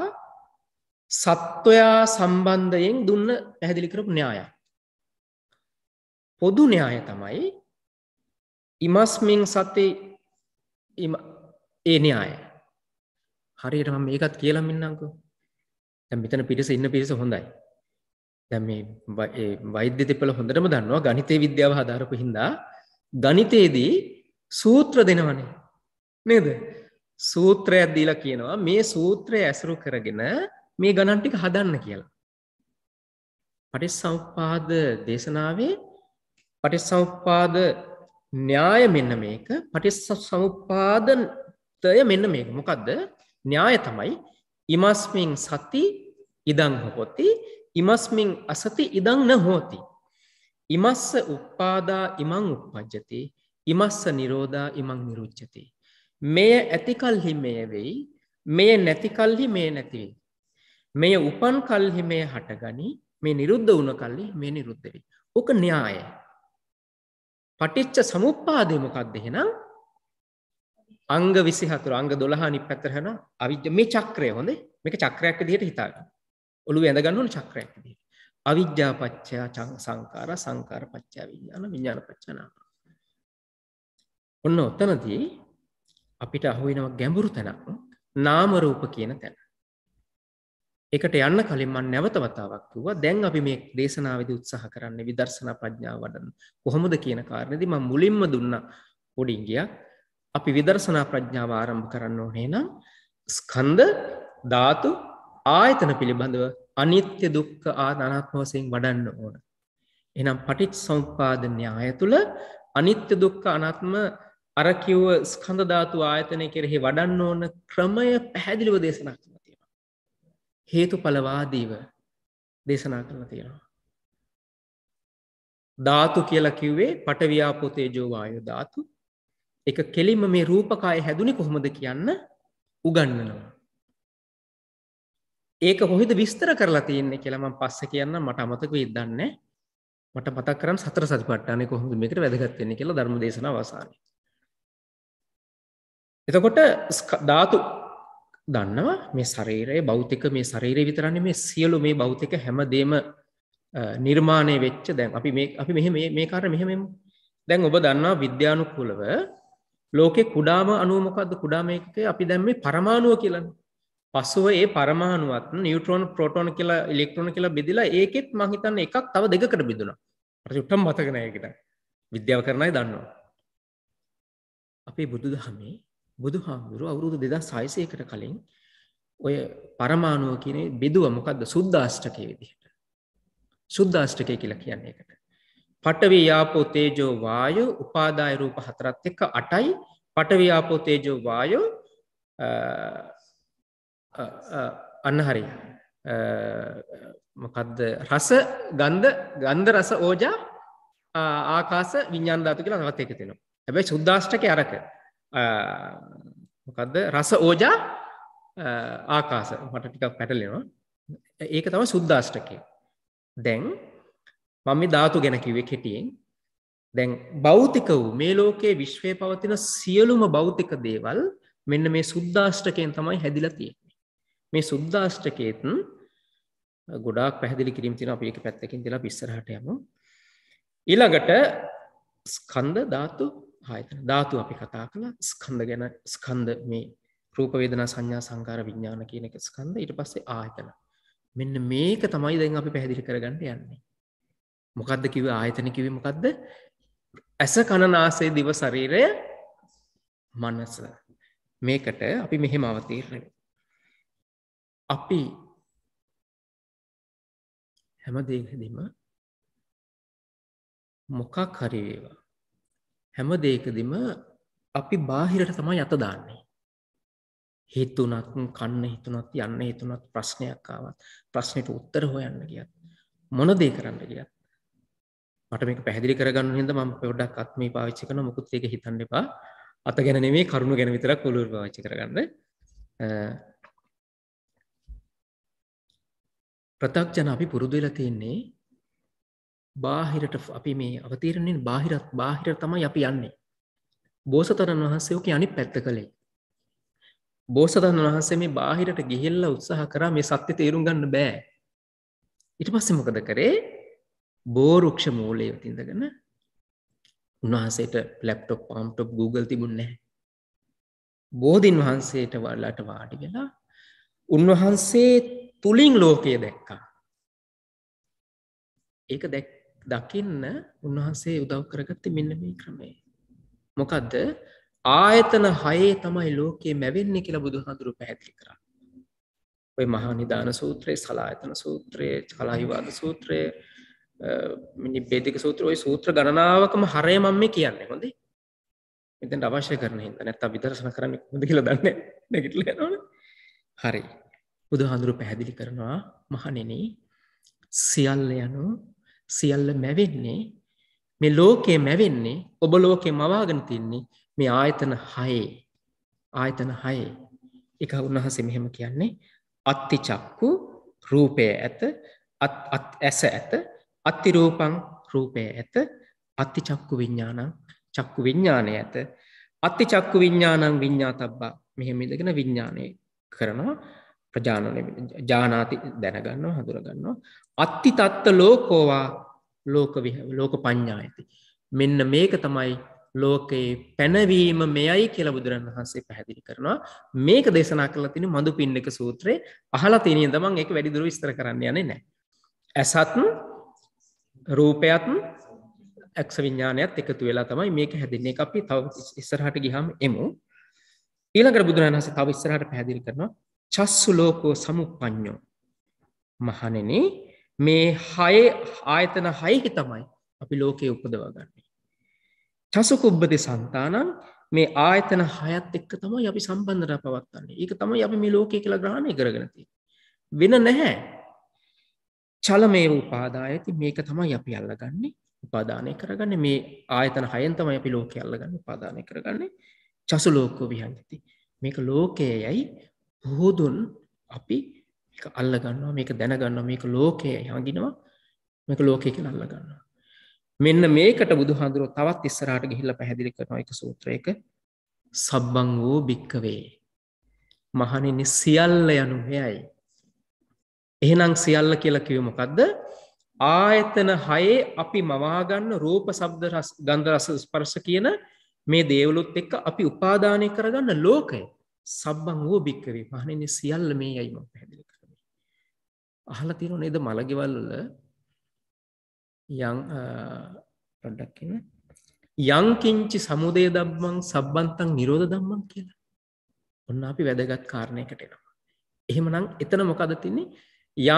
සත්වයා සම්බන්ධයෙන් දුන්න පැහැදිලි කරපු න්‍යායක්. පොදු න්‍යාය තමයි ඉමස්මින් සතේ ඒ න්‍යාය හරියටම මේකත් කියලමින්නංකු මෙතන පිටිස ඉන්න පිරිස හොඳයි දැ මේ වෛද්‍ය දෙපල හොඳටම දන්නවා ගනිතය විද්‍යාව හදාරපු හින්දා ගනිතයේදී සූත්‍ර දෙනවනේ නේද සූත්‍රය ඇදීලා කියනවා මේ සූත්‍රය ඇසුරු කරගෙන මේ ගණන්ටික හදන්න කියලා. පටි සෞපාද දේශනාවේ පටි සෞපාද න්‍යාය මෙන්න මේක පටි සමුපාදතය මෙන්න මේක මොකක්ද න්‍යාය තමයි ඉමස්මින් සති ඉදං හොකොති ඉමස්මින් අසති ඉදං නහෝති. ඉමස්ස උප්පාදා ඉමං උපපජ්ජති ඉමස්ස නිරෝධා ඉමං නිරුච්චති. මෙය ඇතිකල්හි මෙය වෙයි මෙය නැතිකල්හි මේ නැතිවෙයි. මෙය උපන් කල්හි මේ හටගනි මේ නිරුද්ධ වුණ කල්ලි මේ නිරුද්ධවී. ඕක න්‍යාය. පටිච්ච සමුපාදයමකක්ද එහෙනම් අංග විසි හතුර අංග දොළහනි පැතරහන අවිද්‍ය මේ චක්‍රය හොඳේ මේක චක්‍රයක් දිහයට හිතාගන්න. ඔළු ඇඳගන්නවන චක්‍රයක් දී. අවිද්‍යාපච්චයා චං සංකාර සංකාර පච්චා විඥාන විඥාන පච්චනා. ඔන්න ඔත්තනදී අපිට අහුවෙනව ගැඹුරු තැනක් නාමරූප කියන තැන. එකට යන්න කලින් මන් නැවතවතාවක් වුව දැන් අපි මේ දේශනාවද උත්සාහ කරන්න විදර්ශනා ප්‍රඥාව වඩන් කොහොමද කියන කාරණයද ම මුලින්ම දුන්න උඩින්ගියක් අපි විදර්ශනා ප්‍රඥාව ආරම්භ කරන්න ඕනේ නම් ස්කන්ද ධාතු ආයතන පිළිබඳව අනිත්‍ය දුක්ඛ ආනාත්ම වශයෙන් වඩන්න ඕන. එහෙනම් පටිච්ච සමුප්පාද න්‍යාය තුල අනිත්‍ය දුක්ඛ අනාත්ම අර කිව්ව ස්කන්ධ ධාතු ආයතනය කෙරෙහි වඩන්න ඕන ක්‍රමය පැහැදිලිව දේශනා කරලා තියෙනවා. හේතුඵලවාදීව දේශනා කරලා තියෙනවා. ධාතු කියලා කිව්වේ පටවියාපෝ තේජෝ වායෝ ධාතු. ඒක කෙලින්ම මේ රූපකාය හැදුනේ කොහොමද කියන්න උගන්වනවා. ඒක කොහෙද විස්තර කරලා තියන්නේ කියලම පස්ස කියන්න මට අමතක ඉදන්න මට මතක් කරන් සතර සතිපට්ටාන කොහොම මේකට වැදගත්වෙන්නේ කියලා ධර්ම දේශන වසාන එතකොට ධාතු දන්නවා මේ සරීරයේ බෞතික මේ සරීරය විතරන්නේ මේ සියලු මේ බෞතික හැමදේම නිර්මාණය වෙච්ච දැන් අපි මේ අපි මෙහ මේ කාර මෙහෙමම දැන් ඔබ දන්නා විද්‍යානුකූලව ලෝකෙ කුඩාම අනුවමොකක්ද කුඩාම එක අපි දැම් මේ පරමාණුව කියලන්න පසුව ඒ පරමාණුවත් නිියටරෝන් පොටෝන කියලා ඉලෙක්ට්‍රෝන කියලා බෙදිලා ඒකෙත් මහිතන්න එකක් තව දෙකට බිදුණ ප්‍රයුට්ටම් මතකනයකට විද්‍යාව කරණයි දන්නවා. අපේ බුදු දහමේ බුදු හාමුදුරු අවුරුදු දෙදා සයිසයකට කලින් ඔය පරමාණුව කියනේ බෙදුව මොකක්ද සුද්දාෂ්ටකය විදිහට. සුද්දාෂ්ටකය කියලා කියන්නේ එකට. පටවයාපෝ තේජෝ වායෝ උපාදාය රූප හතරත් එක්ක අටයි පටවයාපෝ තේජෝ වායෝ අන්න හරි මොකදද රස ගන්ධ ගන්ධ රස ඕජා ආකාස විඤ්ඥාන්ධාතු කියලා නවත් එක තිෙනවා ඇැබයි සුද්දාෂ්ටක අරක මොකදද රස ඕජා ආකාස මට ටිකක් පැටලෙනවා ඒක තම සුද්දාෂ්ටකය දැන් මම ධාතු ගැන කිවේ කෙටියෙන් දැන් බෞතික වූ මේ ලෝකයේ විශ්වය පවතින සියලුම බෞතික දේවල් මෙන්න මේ සුද්දාෂ්ටකයෙන් තමයි හැදිලතිය මේ සුද්දාෂ්ටකේත් ගොඩාක් පැහදිලි කිරීම තින අපි එක පැත්තකින් දෙලා පිස්සරහට යමු ඊළඟට ස්කන්ධ ධාතු ආයතන ධාතු අපි කතා කළා ස්කන්ධ ගැන ස්කන්ධ මේ රූප වේදනා සංඥා සංකාර විඥාන කියන එක ස්කන්ධ ඊට පස්සේ ආයතන මෙන්න මේක තමයි දැන් අපි පැහැදිලි කරගන්න යන්නේ මොකද්ද කිව්වේ ආයතන කිව්වේ මොකද්ද ඇස කන නාසය දිව ශරීරය මනස මේකට අපි මෙහෙම අවතීර්ණය අපි හැම දේකදීම මොකක් හරිවේවා හැම දේකදිම අපි බාහිරට තමයි යතදාන්නේ හිතුනත් කන්න හිතුනත් යන්න හිතුනත් ප්‍රශ්නයක්කාවත් ප්‍රශ්නයට උත්තර හොයන්න ගියත් මොන දේ කරන්න ගියත් මට මේක පැහදිි කරගන්න හිද ම පොඩක් අත්ම පාවිච්චි කන මුකුත් ඒක හිතන්න එපා අත ගැන මේ කරුණු ගැන විතරක් කොළුර පාච්චි කරගන්න ප්‍රතක්ජන අපි පුරුදු වෙලා තියෙන්නේ බාහිරට අපි මේ අවතීරණයෙන් බාහිරත් බාහිර තමයි අපි යන්නේ. බෝසතරන් වහන්සේෝක අනි පැත්ත කළේ. බෝසතන් වහන්සේ මේ බාහිරට ගිහිල්ල උත්සාහ කරා මේ සත්‍ය තේරුම් ගන්න බෑ. ඉට පස්සෙ මොකද කරේ බෝරුක්ෂ මූලය තිඳගන උන්වහන්සේට පලප්ටොප් පාම්ටොප් Google තිබුන්නේ. බෝධීන් වහන්සේට වල්ලට වාඩි වෙලා උන්වහන්සේ තුළින් ලෝකය දැක්කා. ඒක දකින්න උන්වහන්සේ උදව් කරගත්ත මෙන්න මේ ක්‍රමේ. මොකදද ආයතන හයේ තමයි ලෝකයේ මැවෙන්නේ කියලා බුදු හඳුරු පැහැදිලි කර. ඔය මහානිධාන සූත්‍රයේ සලායතන සූත්‍රයේ චලාහිවාද සූත්‍රය මිනි බේදික සූත්‍ර ඔයි සූත්‍ර ගණනාවකම හරය මම මේ කියන්නේ හොඳේ එතන් අවශ්‍ය කරන හිද නැත් විදර්ශන කරන්න හොඳ කියල දන්න නැගිටල න හරි බුදුහාඳුරු පැහැදිලි කරනවා මහනෙන සියල්ල යනු සියල්ල මැවෙන්නේ මේ ලෝකයේ මැවෙන්නේ ඔබ ලෝකෙ මවාගෙන තින්නේ මේ ආයතන හයේ ආයතන හයේ එක උන්වහස මෙහෙම කියන්නේ අත්ති චක්කු රූපය ඇත ඇස ඇත අත්තිරූපං රූපය ඇත අත්ති චක්කු විඤ්ඥානං චක්කු විඤ්ඥානය ඇත අත්ති චක්කු විඤ්ඥානං විඤ්ඥා තබ්බා මෙහෙම ඉදගෙන විඤ්ඥානය කරනවා ප්‍රජාන ජානාති දැනගන්නවා හඳුරගන්නවා අත්ති තත්ත ලෝකෝවා ලෝක ලෝක පඤ්ඥායති මෙන්න මේක තමයි ලෝකයේ පැනවීම මෙයයි කියල බුදුරන් වහන්සේ පැහැදිලි කරනවා මේක දේශනා කල තින මඳු පින්ඩක සූත්‍රයේ අහලා තිනය දමන් එක වැඩිදුර විස්තර කරන්න යන නෑ ඇසත්න් රූපයත්න් ඇක්ෂ විඤ්ඥානයත් එකතු වෙලා තමයි මේක හැදින්නේ අපි තව ඉස්සරහට ගිහම එමු ඊළඟ බුදුරන් වහස තව ස්රහට පැදිලි කරනවා චස්සු ලෝකෝ සමුප්පඥෝ මහනෙන මේ හය ආයතන හයකි තමයි අපි ලෝකයේ උපදවාගන්නේ. චසුකුබ්බති සන්තානන් මේ ආයතන හයත් එක්ක තමයි අපි සම්බන්ධර පවත්වන්නේ ඒක තමයි අපි මේ ලෝකය කියලා ග්‍රහණය කරගනති වෙන නැහැ චලමේ උපාදායති මේක තමයි අපි අල්ලගන්නේ උපාදානය කරගන්න මේ ආයතන හයන් තමයි අපි ලෝක අල්ලගන්න උපාදානය කරගන්නේ චසු ලෝකෝ විහංගති මේක ලෝකය යැයි හුදුන් අපි අල්ලගන්නවා මේක දැනගන්න මේක ලෝකය හඟිනවා මේක ලෝකය කියල අල්ලගන්නවා. මෙන්න මේකට බුදුහාදුරුව තවත් ඉස්සරට ගිහිල්ල පැහැදිලි කරනවා එක සූත්‍රයක සබ්බං වූ භික්කවේ. මහනිනි සියල්ල යනු මෙයයි. එහෙනම් සියල්ල කියල කිවමකක්ද ආයතන හයේ අපි මවාගන්න රූප සබ්ද ගන්ධරස ස්පර්ස කියන මේ දේවලුත් එක්ක අපි උපාදානය කරගන්න ලෝකය සබ්බං වූ භික්කවේ මහණෙනි සියල්ල මේ යයි මම පැහැදිලි කරමි. අහලා තියෙනව නේද මලගෙවල් වල යං පොඩ්ඩක් කියන යං කිංචි සමුදය ධම්මං සබ්බන්තං නිරෝධ ධම්මං කියලා. ඔන්න අපි වැදගත් කාරණයකට එනවා. එහෙමනම් එතන මොකද තින්නේ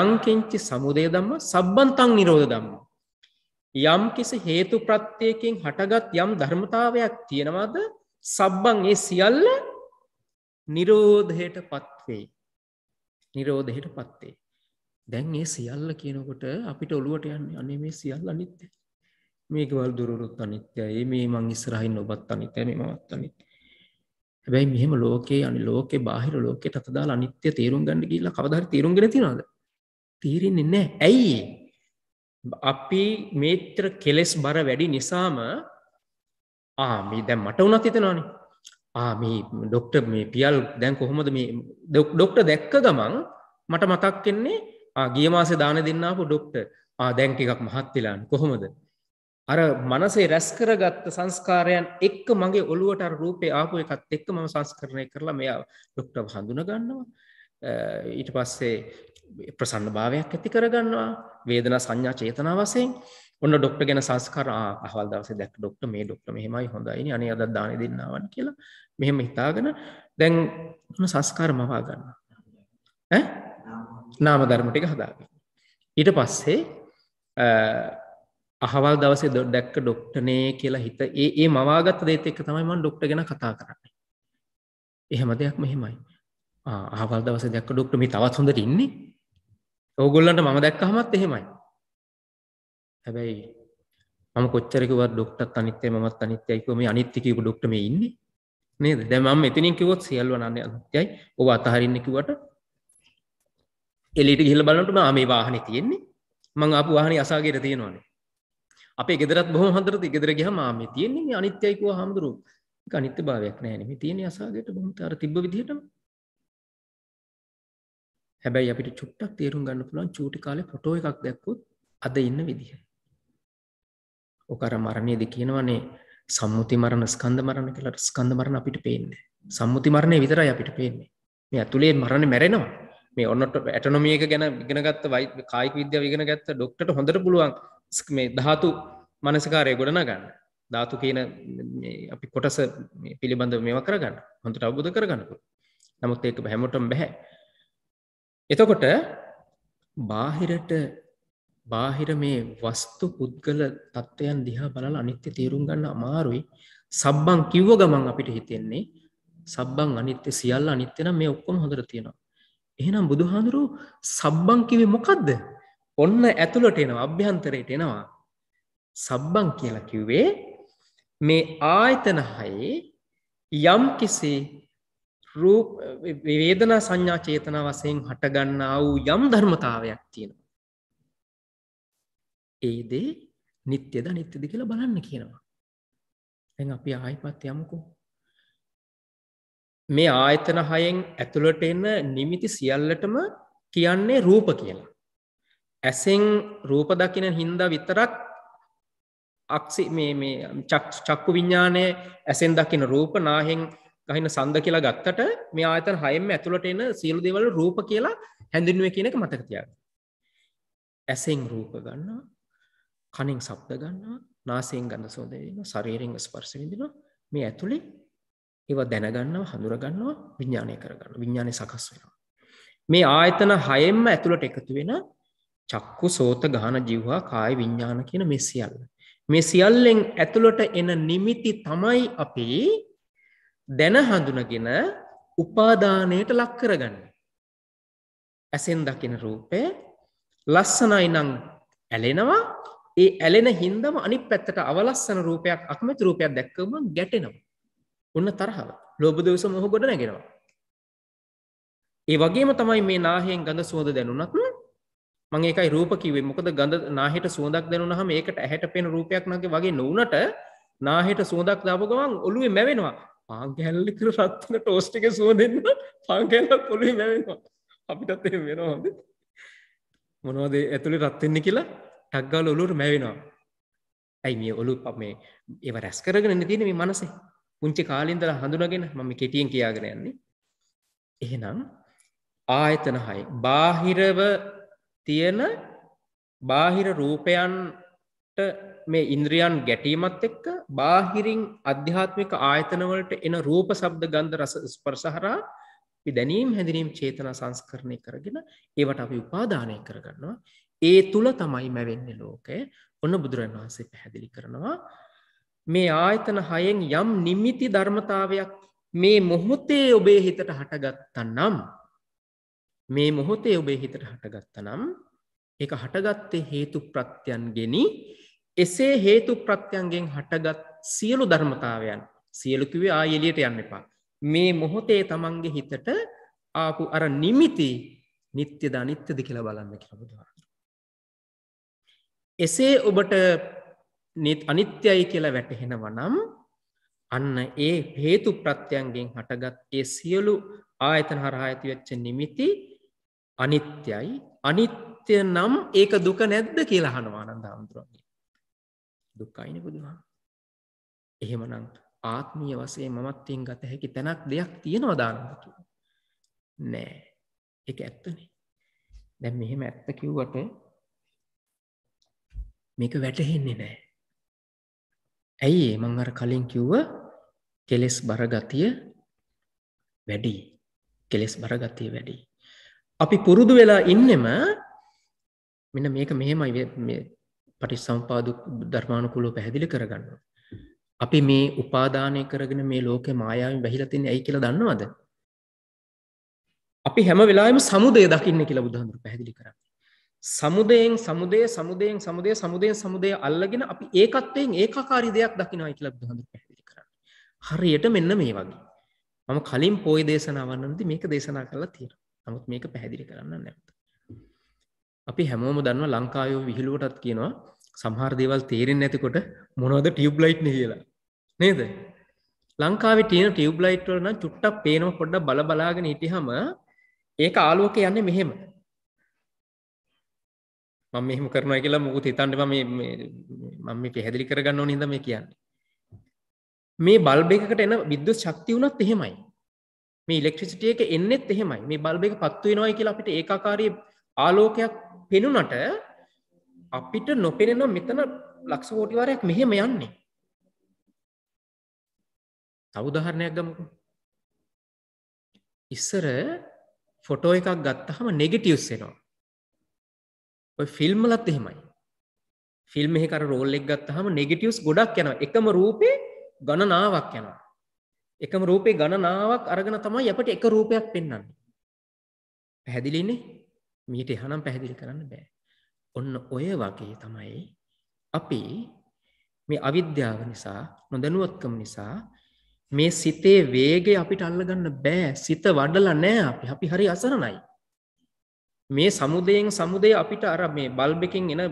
යං කිංචි සමුදය ධම්ම සබ්බන්තං නිරෝධ ධම්ම. යම් කිසි හේතු ප්‍රත්‍යයකින් හටගත් යම් ධර්මතාවයක් තියෙනවද සබ්බන් ඒ සියල්ල නිරෝධයට පත්වෙයි නිරෝධයට පත්වේ දැන් ඒ සියල්ල කියනකොට අපිට ඔළුවට යන්න අනේ මේ සියල්ල අනිත්‍ය මේකවල් දුරුරුත් අනිත්‍යයි මේ මං ඉස්රහින් ඔබත් අනිත්‍ය මේ මත් අනිත් හැබැයි මෙහෙම ලෝකයේ අනි ලෝකේ බාහිර ලෝකෙට අතදාලා අනිත්‍ය තේරුම් ගන්න කියලා කවදාර තේරුම්ගෙන තිනවාද තීරෙන්නේ නෑ ඇයි අපි මේත්‍ර කෙලෙස් බර වැඩි නිසාම ආ මේ දැන් මට උනත් හිතෙනවානේ මේ ඩොක්ට මේ පියල් දැන් කොහොමද මේ ඩොක්ට දැක්ක ගමන් මට මතක් කෙන්නේ ගියමාස දාන දෙන්නපු ඩොක්ට දැන්ක එකක් මහත්තිලාන් කොහොමද. අර මනසේ රැස්කර ගත්ත සංස්කාරයන් එක්ක මගේ ඔලුවට රූපේ ආපු එකත් එක්ක මම සංස්කරණය කරලා මෙයා ඩොක්ට හඳුන ගන්නවා. ඊට පස්සේ ප්‍රසන්න භාවයක් ඇති කරගන්නවා වේදන සංඥා චේතනා වසයෙන් ඔන්න ඩොක්ට ගැන සංස්කර අහවල් දවස දැක් ඩොක්ට මේ ඩොක්ට මෙහෙමයි හොඳයිනි අනේ අද දාන දෙන්නවන් කියලා මෙහෙම හිතාගෙන දැන් සංස්කාර මවා ගන්න නාම ධර්මටික හදාග ඊට පස්සේ අහවල් දවස දොඩ්ඩැක්ක ඩොක්ටනේ කියලා හිත ඒ ඒ මවාගත් දේත එක් තමයිම ඩොක්ට ගෙන කතා කරන්න එහෙම දෙයක් මෙහෙමයි ආහවල් දවස දැක්ක ඩොක්ටම තවත් හොඳට ඉන්නේ ඕගොල්ලන්ට මම දැක්ක හමත් එහෙමයි හැබැයි මම කොච්චරකව ඩොක්ටත් අනිත්තේ මත් අනිත්‍යයකම අනිත්තිකකු ඩොක්ටම ඉන්නේ නේද දැමම් එතිනින් කිවොත් සියල්ව නන්න යයි ඔබ අතහරන්න කිවට එලිට ගිහිල බලන්නට මේ වාහන තියෙන්නේ මං අප වාහන අසාගේර තියෙනවානේ අප ගෙදරත් බොහ හදරත ගෙදර ගහ මාම තියෙන්නේ අනිත්‍යයිකව හාමුදුරු අනිත්‍ය භාවයක් නෑනම තියෙන අසාගේට බොහතර තිබ විදිට හැබැයි අපිට චුට්ටක් තේරුම් ගන්න පුළුවන් චූටි කාලෙ ෆොටෝ එකක් දැක්කුත් අද ඉන්න විදිහ ඔකර මරණයද කියනවනේ සම්මුති මරණ ස්කන්ධ මරණ කියලා ස්කන්ධ මරණ අපිට පේන්නේ. සම්මුති මරණය විතරයි අපිට පේන්නේ. මේ ඇතුලේ මරණ මැරෙනවා. මේ ඔන්නට ඇටනොමියක ගැන ඉගෙනගත්ත වයි කායික විද්‍යාව ඉගෙන ගත්ත ඩොක්ට හොඳට පුළුවන් මේ ධාතු මනසිකාරය ගොඩන ගන්න ධාතු කියන අපි කොටස පිළිබඳ මේව කරගන්න හොඳට අවබුධ කරගන්නපු නමුත් ඒක හැමටම් බැහැ එතකොට බාහිරට බාහිර මේ වස්තු පුද්ගල තත්ත්වයන් දිහා බලල අනිත්‍ය තේරුම් ගන්න අමාරුයි සබ්බං කිව්ව ගමන් අපිට හිතෙන්නේ සබ්බං අනිත්‍ය සියල්ල අනිත්‍යන මේ ඔක්කොම හොඳර තියෙනවා එහෙනම් බුදුහාඳුරු සබ්බං කිවේ මොකක්ද ඔන්න ඇතුළට එනවා අභ්‍යන්තරයට එනවා සබ්බං කියලා කිව්වේ මේ ආයතන හයේ යම් කෙසේ රූප වේදනා සංඥා චේතන වසයෙන් හටගන්නා වූ යම් ධර්මතාවයක් තියෙනවා ඒ දේ නිත්‍යද අනිත්‍යද කියලා බලන්න කියනවා. දැන් අපි ආයිපත් යමුකෝ. මේ ආයතන හයෙන් ඇතුළට එන නිමිති සියල්ලටම කියන්නේ රූප කියලා. ඇසෙන් රූප දකින හින්දා විතරක් අක්සි මේ මේ චක්කු විඤ්ඥානය ඇසෙන් දකින රූප නාහෙෙන් ගහින සඳ කියලා ගත්තට මේ ආතන් හයම ඇතුළට එන සියලු දෙවල රූප කියලා හැඳින්ුව කියනක මතකතියක් ඇසෙන් රූප ගන්නවා කනින් සබ්ද ගන්නවා නාසයෙන් ගඳ සෝදයන ශරීරෙන් ස්පර්ශ විඳිනවා මේ ඇතුළේ ඒව දැනගන්නව හඳුරගන්නවා විඤ්ඥානය කරගන්න විඤ්ඥානය සකස් වෙනවා. මේ ආයතන හයෙන්ම ඇතුළට එකතු වෙන චක්කු සෝත ගාන ජිව්වා කාය විඤ්ඥාන කියන මෙ සියල්ල. මේ සියල්ලෙන් ඇතුළට එන නිමිති තමයි අපි දැන හඳුනගෙන උපාදානයට ලක් කරගන්න. ඇසෙන් දකින රූපය ලස්සනයි නං ඇලෙනවා ඒ ඇලෙන හින්දම අනි පැත්තට අවලස්සන රූපයක් අක්මැති රූපයක් දැක්කම ගැටෙනවා. ඔන්න තරහව ලෝබ දවස මොහ ගොඩ නැගෙනවා. ඒ වගේම තමයි මේ නාහයෙන් ගඳ සුවද දැනුනත් මං ඒකයි රූප කිවේ මොකද ගඳ නාහට සුවදක් දැනුනහම ඒකට ඇහැට පෙන රූපයක් නගේ වගේ නොවනට නාහෙට සුවදක් දාපු ගමන් ඔලුවේ මැවෙනවා පාගැල්ලිකර රත්න ටෝස්ටික සුව දෙන්න පාගැල්ල පොලි මැවෙනවා අපිටත් වෙනවාද මොනවද ඇතුළි රත්වෙන්නේ කියලා ටක්ගාල ඔලුට මැවෙනවා ඇයි මේ ඔලු මේ ඒව රැස් කරගෙන තියෙන මේ මනසේ පුංචි කාලින්දල හඳුනගෙන මම කෙටියෙන් කියාගෙන යන්නේ එහෙනම් ආයතන හයි බාහිරව තියෙන බාහිර රූපයන්ට මේ ඉන්ද්‍රියන් ගැටීමත් එක්ක බාහිරින් අධ්‍යාත්මික ආයතනවලට එන රූප සබ්ද ගන්ධ රස ස්පර්සහරා දැනීම් හැඳනීම් චේතනා සංස්කරණය කරගෙන ඒවට අපි උපාදානය කරගන්නවා ඒ තුළ තමයි මැවෙන්න ලෝකය ඔන්න බුදුරන් වහන්සේ පැහැදිලි කරනවා මේ ආයතන හයෙන් යම් නිමිති ධර්මතාවයක් මේ මොහොතේ ඔබේ හිතට හටගත්තන්නම් මේ මොහොතේ ඔබේ හිතට හටගත්තනම් එක හටගත්තේ හේතු ප්‍රත්‍යයන්ගෙනි එසේ හේතු ප්‍රත්‍යයන්ගෙන් හටගත් සියලු ධර්මතාවයන් සියලුකිවේ ආයෙලියට යන්න එපා මේ මොහොතේ තමන්ගේ හිතට ආපු අර නිමිති නිත්‍ය ධනිත්‍යද කියලා බලන්න කියලා බුදුහා එසේ ඔබට නිත් අනිත්‍යයි කියලා වැටහෙනව නම් අන්න ඒ හේතු ප්‍රත්‍යයන්ගෙන් හටගත් ඒ සියලු ආයතන හරහා ඇතිවෙච්ච නිමිති අනිත්‍යයි අනිත්‍ය නම් ඒක දුක නැද්ද කියලා හනවා අනන්ද හාමුදුරුවන්ගේ දුක්කයින බුදුහා එහෙමනම් ආත්මීය වසේ මමත්වයෙන් ගත හැකි තැනක් දෙයක් තියෙනවා දානතු නෑ එක ඇත්තනේ දැම් මෙහෙම ඇත්ත කිව්වට මේක වැටහෙන්නේ නෑ. ඇයි මං අර කලින් කිව්ව කෙලෙස් බරගතිය වැඩි කෙලෙස් බරගතිය වැඩි. අපි පුරුදු වෙලා ඉන්නෙම මෙන්න මේක මෙහෙමයි පටි සම්පාදු ධර්මානුකුලෝ පැහැදිලි කරගන්න. අපි මේ උපාදානය කරගෙන මේ ලෝකෙ මායාවෙන් වැහිලතින් ඇයි කියලා දන්නවද. අපි හැම වෙලාම සමුදය දකින්න කියලා බුදුහඳුර පැදිලි කරන්න. සමුදයෙන් සමුදය සමුදයෙන් සමුදය සමුදයෙන් සමුදය අල්ලගෙන අපි ඒකත්වයෙන් ඒකාකාරි දෙයක් දකිනයි කියලක් හඳ පැදිලි කරන්න. හරියට මෙන්න මේ වගේ. මම කලින් පෝයි දේශනාවන්නද මේක දේශනා කරලා තියෙන නමුත් මේක පැහැදිලි කරන්න නැත. අපි හැමෝම දන්න ලංකායෝ විහිලුවටත් කියනවා සහාර්දේවල් තේරෙන් ඇතිකොට මොනවද ටියබ් ලයිට් කියලා නේද ලංකාව ටන ටියබ් ලයිට්වලන චුට්ටක් පේනව පොඩ්ඩ බලබලාගෙන ඉටිහම ඒක ආලෝක යන්න මෙහෙම මම මෙහෙම කරනවා කියලා මොකුත් හිතන්න මම මේ මම මේ පැහැදිලි කරගන්න ඕන හින්දා මේ කියන්නේ මේ බල්බ් එකකට එන විද්‍යුත් ශක්තිය වුණත් එහෙමයි මේ ඉලෙක්ට්‍රිසිටි එක එන්නෙත් එහෙමයි මේ බල්බ් එක පත්තු වෙනවයි කියලා අපිට ඒකාකාරී ආලෝකයක් පෙනුනට අපිට නොපෙනෙන මෙතන ලක්ෂ කෝටි වාරයක් මෙහෙම යන්නේ තව උදාහරණයක් ගමුකෝ ඉස්සර ෆොටෝ එකක් ගත්තහම නෙගටිව්ස් එනවා ඔය ෆිල්ම්ලත් එහෙමයි ෆිල්ම් එකර රෝල් එක් ගත්තහම නෙගටියස් ගොඩක් යන එකම රූපේ ගණනාවක් යනවා එකම රූපේ ගණනාවක් අරගෙන තමයි අපට එක රූපයක් පෙන්වන්නේ පැහැදිලිනේ මීට එහනම් පැහැදිලි කරන්න බෑ ඔන්න ඔය වගේ තමයි අපි මේ අවිද්‍යාව නිසා නොදැනුවත්කම නිසා මේ සිතේ වේගය අපිට අල්ලගන්න බෑ සිත වඩලා නෑ අපි අපි හරි අසරණයි මේ සමුදයෙන් සමුදේ අපිට අර මේ බල්බකින් එන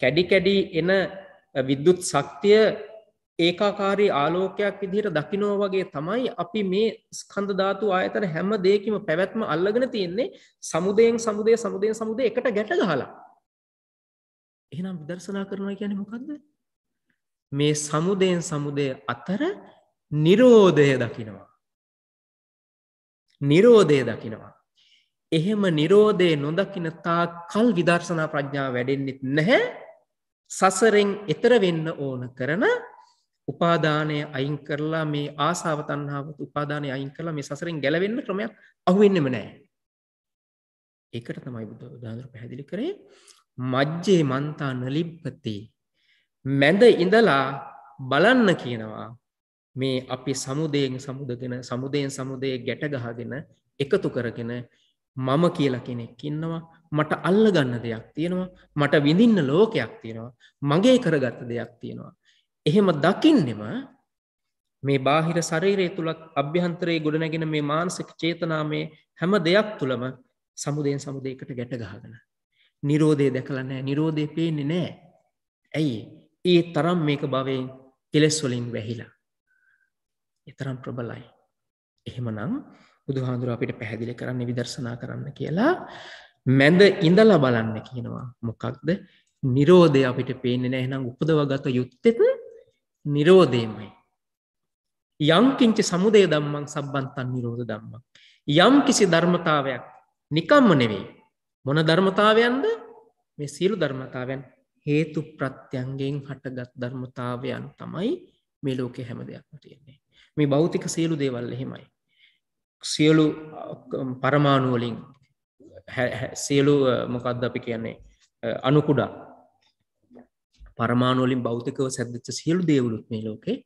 කැඩි කැඩී එන විද්දුත් සක්තිය ඒකාකාරී ආලෝකයක් විදිහට දකිනෝ වගේ තමයි අපි මේ ස්කන්ධ ධාතු ආයතන හැම දෙයකම පැවැත්ම අල්ලගෙන තියෙන්නේ සමුදයෙන් සමුදය සමුදයෙන් සමුදය එකට ගැට ගහලා. එහෙනම් විදර්ශනා කරනවා කියන්නේ මොකද්ද? මේ සමුදයෙන් සමුදය අතර නිරෝධය දකිනවා. නිරෝධය දකිනවා. එහෙම නිරෝධය නොදකින තා කල් විදර්ශනා ප්‍රඥාව වැඩෙන්න්නෙත් නැහැ සසරෙන් එතර වෙන්න ඕන කරන උපාදානය අයින් කරලා මේ ආසාාවතන්හාාවත් උපාදානය අයින් කරලා මේ සසරෙන් ගැලවෙන්න ක්‍රමයක් අහුවෙන්න්නම නෑ ඒකට තමයි බුදු උදාාදර පැහැදිලි කරේ මජ්ජේ මන්තා නලිබ්පති මැඳ ඉඳලා බලන්න කියනවා මේ අපි සමුදයෙන් සමුදගෙන සමුදයෙන් සමුදය ගැටගහගෙන එකතු කරගෙන මම කියලා කෙනෙක් ඉන්නවා මට අල්ල ගන්න දෙයක් තියෙනවා මට විඳින්න ලෝකයක් තියෙනවා මගේ කරගත්ත දෙයක් තියෙනවා. එහෙම දකින්නෙම මේ බාහිර ශරීරය තුළත් අභ්‍යන්තරයේ ගොඩනැගෙන මේ මානසික චේතනාමේ හැම දෙයක් තුළම සමුදයෙන් සමුදයකට ගැටගහගෙන. නිරෝධය දැකලා නෑ නිරෝධය පේන්නේ නෑ. ඇයි ඒ තරම් මේක භවයෙන් කෙලෙස්වලින් වැහිලා. එතරම් ප්‍රබලයි. එහෙමනම් බුදුහාඳුර අපිට පැහැදිලි කරන්න විදර්ශනා කරන්න කියලා මැඳ ඉඳලා බලන්න කියනවා මොකක්ද නිරෝධය අපිට පේන නැහනම් උපදවගත යුත්තෙත නිරෝධයමයි. යංකින්ච සමුදය දම්මන් සබ්බන්තන් නිරෝධ දම්ම. යම් කිසි ධර්මතාවයක් නිකම්ම නෙවෙයි. මොන ධර්මතාවයන්ද මේ සියලු ධර්මතාවයන් හේතු ප්‍රත්‍යන්ගෙන් හටගත් ධර්මතාවයන් තමයි මේ ලෝකෙ හැම දෙයක්ම තියන්නේ. මේ බෞතික සියලු දේවල් එහෙමයි. සියලු පරමාණුවලින් සියලු මොකක්ද අපි කියන්නේ අනුකුඩා පරමාණුවලින් බෞතිකව සැදච්ච සියලු දේවලුත් මේ ලෝකේ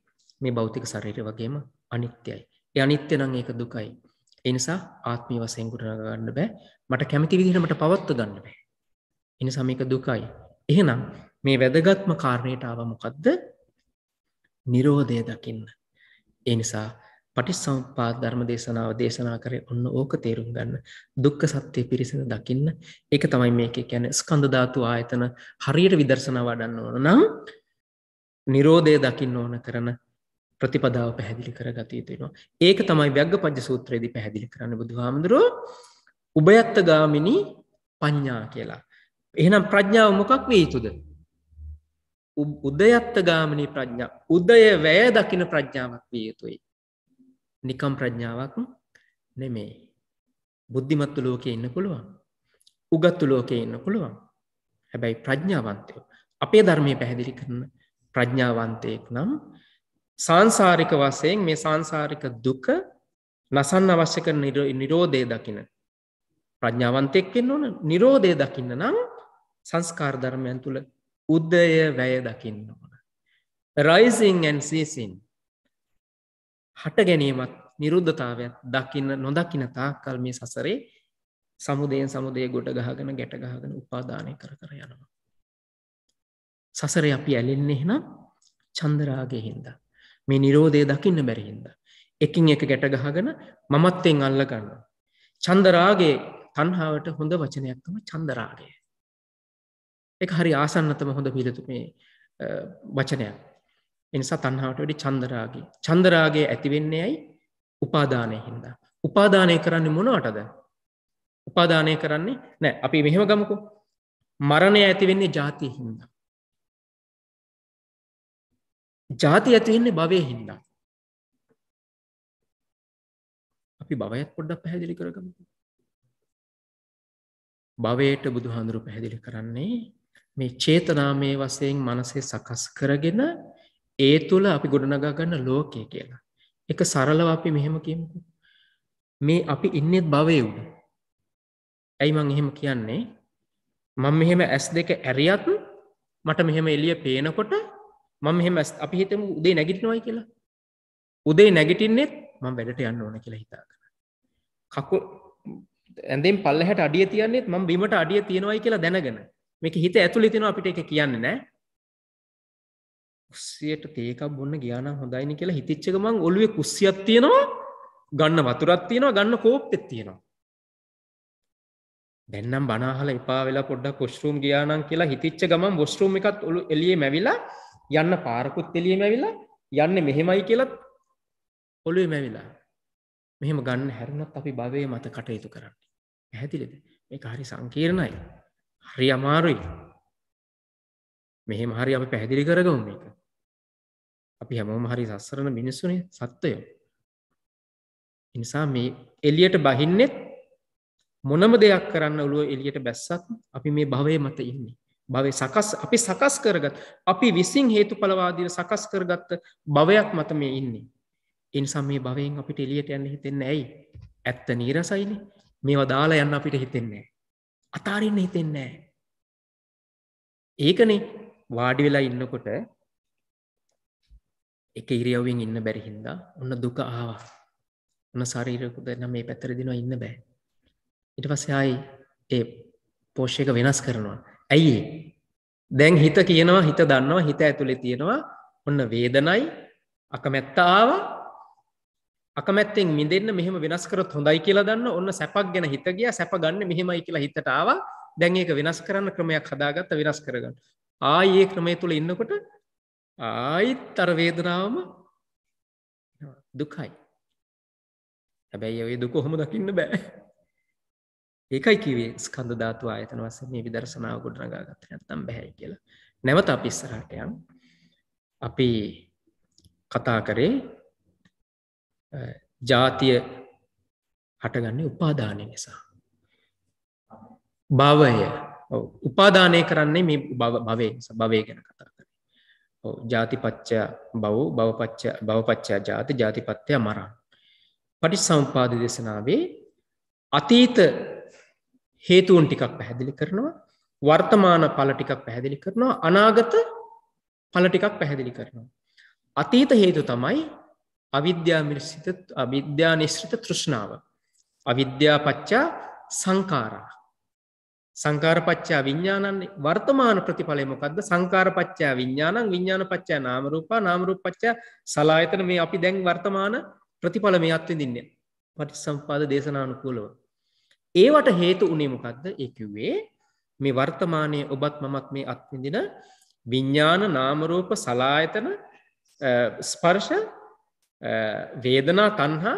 මේ බෞතික සරීර වගේම අනිත්‍යයි එය අනිත්‍ය නං ඒක දුකයි එනිසා ආත්මී වසයෙන් ගුටනගන්න බෑ මට කැමති විදිහට පවත්ව ගන්න බෑ එනිසා මේක දුකයි එහෙනම් මේ වැදගත්ම කාරණයට ආව මොකක්ද නිරෝධය දකින්න එනිසා පටිස්සම්පා ධර්ම දේශනාව දේශනා කරේ ඔන්න ඕක තේරුම් ගන්න දුක්ක සත්‍යය පිරිසිඳ දකින්න එක තමයි මේක කියැන ස්කඳධාතු ආයතන හරියට විදර්ශන වඩන්න ඕන නම් නිරෝධය දකින්න ඕන කරන ප්‍රතිපදාව පැහැදිලි කර ගතයතුෙනවා ඒක තමයි ව්‍යග පජ සූත්‍රයේදී පැහැදිලි කරන්න බුදු හාමුදුරුව උබයත්ත ගාමිණී පඤ්ඥා කියලා එහනම් ප්‍රඥාව මොකක් වේ යුතුද උදයත්ත ගාමනී ප්‍රඥා උදය වැය දකින ප්‍රඥාවක් විය යුතුයි නිකම් ප්‍රඥාවක් නෙමෙයි බුද්ධිමත්තු ලෝකය ඉන්න පුළුවන් උගත්තු ලෝකය ඉන්න පුළුවන් හැබැයි ප්‍රඥාවන්තයෝ අපේ ධර්මය පැහැදිලි කරන ප්‍රඥාවන්තයෙක් නම් සංසාරික වසයෙන් මේ සංසාරික දුක නසන්න අවශ්‍ය කර නිරෝධය දකින ප්‍රඥාවන්තයෙක්ෙන් ඕන නිරෝධය දකින්න නම් සංස්කාර ධර්මයන් තුළ උද්දය වැය දකින්න ඕන. රයිසිං ඇන්සීසින් හට ගැනීමත් නිරුද්ධතාවයක් දකින්න නොදකින තා කල් මේ සසරේ සමුදයෙන් සමුදය ගොඩ ගහගෙන ගැට ගහගෙන උපාදානය කර කර යනවා. සසර අපි ඇලෙන්නේ නම් චන්දරාගේ හින්ද. මේ නිරෝධය දකින්න බැරිහින්ද. එකින් එක ගැට ගහගෙන මමත්තෙන් අල්ලගන්න. චන්දරාගේ තන්හාාවට හොඳ වචනයක්තම චන්දරාගේ. එක හරි ආසන්නතම හොඳ පිළිතු මේ වචනයක් එනිසා තන්හාට වැඩි චන්දරාගේ චන්දරාගේ ඇතිවෙන්නේ ඇයි උපාදානය හින්දා. උපාදානය කරන්න මොනවටද උපාදානය කරන්නේ නෑ අපි මෙහෙම ගමකු මරණය ඇතිවෙන්නේ ජාතිය හින්දා. ජාති ඇතිවෙන්නේ භවය හින්දා. අපි භවයත් පොඩ්ඩක් පැහැදිලි කරගමු. භවයට බුදුහාඳුරු පැහැදිලි කරන්නේ මේ චේතනාමය වසයෙන් මනසේ සකස් කරගෙන ඒ තුළ අපි ගොඩනගා ගන්න ලෝකය කියලා. එක සරලව අපි මෙහෙම කියමුකු. මේ අපි ඉන්නෙත් භවය වුණ. ඇයි මං එහෙම කියන්නේ මං මෙහෙම ඇස් දෙක ඇරියත් මට මෙහෙම එලිය පේනකොට මං මෙහෙම අපි හිතම උදේ නැගිටිනවයි කියලා. උදේ නැගිටින්නෙත් මං වැඩට යන්න ඕන කියලා හිතා කර. කකු ඇඳෙන් පල්ලහැට අඩිය තියන්නෙත් මං බිමට අඩිය තියෙනවයි කියලා දැනගෙන මේක හිත ඇතුළි තිනවා අපිට එක කියන්න නෑ කුස්සියට තේකක් බොන්න ගියානම් හොඳයිනි කියලා හිතිච්ච ගමන් ඔළුවේ කුස්සියක් තියෙනවා ගන්න වතුරක් තියෙනවා ගන්න කෝප්පෙත් තියෙනවා දැන්නම් බනාහල එපා වෙලා පොඩ්ඩක් කොස්ටරූම් ගියානම් කියලා හිතිච්ච ගමන් බොස්ටරූම් එකත් ඔලු එලියේ මැවිලා යන්න පාරකුත් එලියේ මැවිලා යන්න මෙහෙමයි කියලත් ඔළුවේ මැවිලා මෙහෙම ගන්න හැරුණත් අපි භවය මත කටයුතු කරන්න පැහැදිලිද මේ හරි සංකීර්ණයි හරි අමාරුයි මෙහෙම හරි අපි පැහැදිලි කරගමු මේක. අපි හැමෝම හරි සස්සරන මිනිස්සුනේ සත්වයෝ. ඉනිසා මේ එලියට බහින්නෙත් මොනම දෙයක් කරන්න ඔළුව එලියට බැස්සත් අපි මේ භවය මත ඉන්නේ. භවය සකස් අපි සකස් කරගත් අපි විසින් හේතුඵලවාදීව සකස් කරගත්ත භවයක් මත මේ ඉන්නේ. ඉනිසා මේ භවයෙන් අපිට එලියට යන්න හිතෙන්නේ ඇයි? ඇත්ත නීරසයිනේ. මේවා දාලා යන්න අපිට හිතෙන්නේ නැහැ. අතාරින්න හිතෙන්නේ නැහැ. ඒකනේ වාඩි වෙලා ඉන්නකොට එක ඉරියව්වෙන් ඉන්න බැරි හින්දා ඔන්න දුක ආවා. ඔන්න ශරීරකුද නම් මේ පැත්තට දිනවා ඉන්න බෑ. ඊට පස්සේ ආයි ඒ පෝෂ් එක වෙනස් කරනවා. ඇයි දැන් හිත කියනවා හිත දන්නවා හිත ඇතුලේ තියෙනවා ඔන්න වේදනයි අකමැත්ත ආව අකමැත්තෙන් මිදන්න මෙහම වෙනස් කරත් හොඳයි කියලා දන්න ඔන්න සැපක් ගැන හිත ගිය සැප ගන්න මෙහෙමයි කියලා හිතට ආව දැන් ඒක වෙනස් කරන්න ක්‍රමයක් හදාගත්ත වෙනස් කරගන්න ආයේ ක්‍රමය තුළ ඉන්නකොට ආයිත් අර වේදනාවම දුකයි. හැබැයි ඔය දුක හොම දකින්න බෑ. ඒකයි කිවේ ස්කන්ධ ධාතු ආයතන වශයෙන් මේ විදර්ශනාව ගොඩනගා ගත්තේ නැත්නම් බෑයි කියලා. නැවත අපි ඉස්සරහට යමු. අපි කතා කරේ ජාතිය හටගන්නේ උපාදානය නිසා. භවය උපාදානය කරන්නේ මේ භවේ භවය ගැන කතා කර ජාතිපච්චා බව බවපච්ච බවපච්චා ජාති ජාතිපත්්‍යය මරා පටි සම්පාද දෙසනාවේ අතීත හේතුවන් ටිකක් පැහැදිලි කරනවා වර්තමාන පල ටිකක් පැහැදිලි කරනවා අනාගත පල ටිකක් පැහැදිලි කරනවා. අතීත හේතු තමයි අවිද්‍යාමිනිසිත අවිද්‍යා නිශ්‍රිත තෘෂ්ණාව. අවිද්‍යාපච්චා සංකාරා සංකාරපච්චා විඤ්ඥානන්නේ වර්තමාන ප්‍රතිඵලයමොකක්ද සංකාරපච්චා විඤ්ඥානං විඤ්ඥානපච්චා නාමරූපා නාමරූපච්චා සලායතන මේ අපි දැන් වර්තමාන ප්‍රතිඵල මේ අත්විදින්න පටි සම්පාද දේශනානුකූලව. ඒවට හේතු උනේමොකක්ද ඒකිවේ මේ වර්තමානය ඔබත් මමත් මේ අත්විඳින විඤ්ඥාන නාමරූප සලායතන ස්පර්ෂ වේදනා තන්හා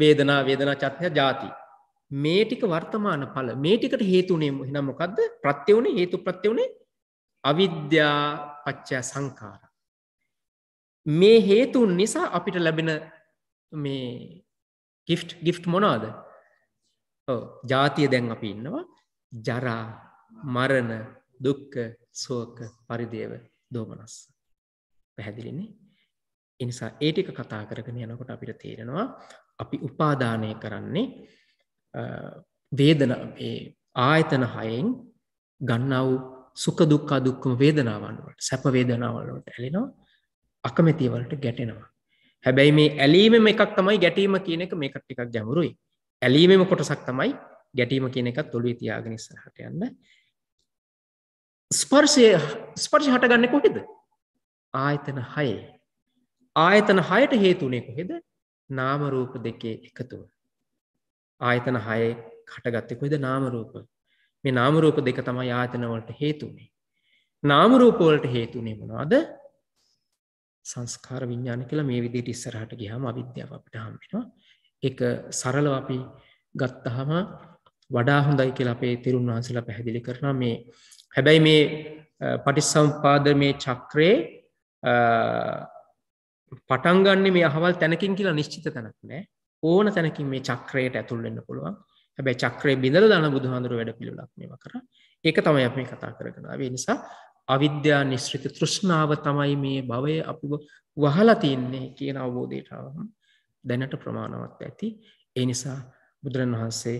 වේදනා වේදනා චත්ය ජාතිී මේ ටික වර්තමාන ඵල මේ ටිකට හේතුනේ එහෙනම් මොකද්ද? ප්‍රත්‍ය උනේ හේතු ප්‍රත්‍ය උනේ අවිද්‍යා පත්‍ය සංඛාර. මේ හේතුන් නිසා අපිට ලැබෙන මේ gift gift මොනවාද? ඔව් ජාතිය දැන් අපි ඉන්නවා ජරා මරණ දුක්ඛ ශෝක පරිදේව දෝමනස්. පැහැදිලිනේ? එනිසා ඒ ටික කතා කරගෙන යනකොට අපිට තේරෙනවා අපි උපාදානය කරන්නේ වේදන ආයතන හයෙන් ගන්නව සුක දුක්කා දුක්කම වේදනාවන්ුවට සැප වේදනාවලට ඇලෙනවා අකමැතිවලට ගැටෙනවා. හැබැයි මේ ඇලීමම එකක් තමයි ගැටීම කියන එක මේකට ටිකක් ගැමුරුයි. ඇලීමම කොටසක් තමයි ගැටීම කියන එකත් ඔොළු තියාගෙනස්ස හට යන්න. ස්පර්ශය ස්පර්ශ හටගන්න කොහෙද. ආයතන හයේ. ආයතන හයට හේතුනේ කොහෙද නාමරූප දෙකේ එකතුව. ආයතන හයේ කටගත්තෙ කොයිද නාමරූප මේ නාමරූප දෙක තමයි ආතනවලට හේතුනේ නාමරූපවලට හේතුනේ මොනවාද සංස්කාර විඤ්ඥාන කළ මේ විදිට ඉස්සරහට ගිහම අවිද්‍යාව අපට හම්බෙනවා එක සරලව අපි ගත්තහම වඩා හොඳයි කියලා අපේ තෙරුන් වහන්සලා පැහැදිලි කරන මේ හැබැයි මේ පටිස්සම්පාද මේ චක්‍රේ පටන්ගන්න මේ අහවල් තැනකින් කියලා නිශ්චිත තැනක් නෑ ඕන තැනකින් මේ චක්‍රයට ඇතුල්වෙන්න පුළුවන් හැබැයි චක්‍රය බිඳල දන බුදුහඳුර වැඩ පිළිලක් මේම කර ඒක තමයි අප මේ කතා කරගෙන වේ නිසා අවිද්‍යා නිශ්‍රිත තෘෂ්ණාව තමයි මේ භවය අප වහලතින්නේ කියන අවබෝධයටාවම දැනට ප්‍රමාණවත් ඇති ඒ නිසා බුදුරන් වහන්සේ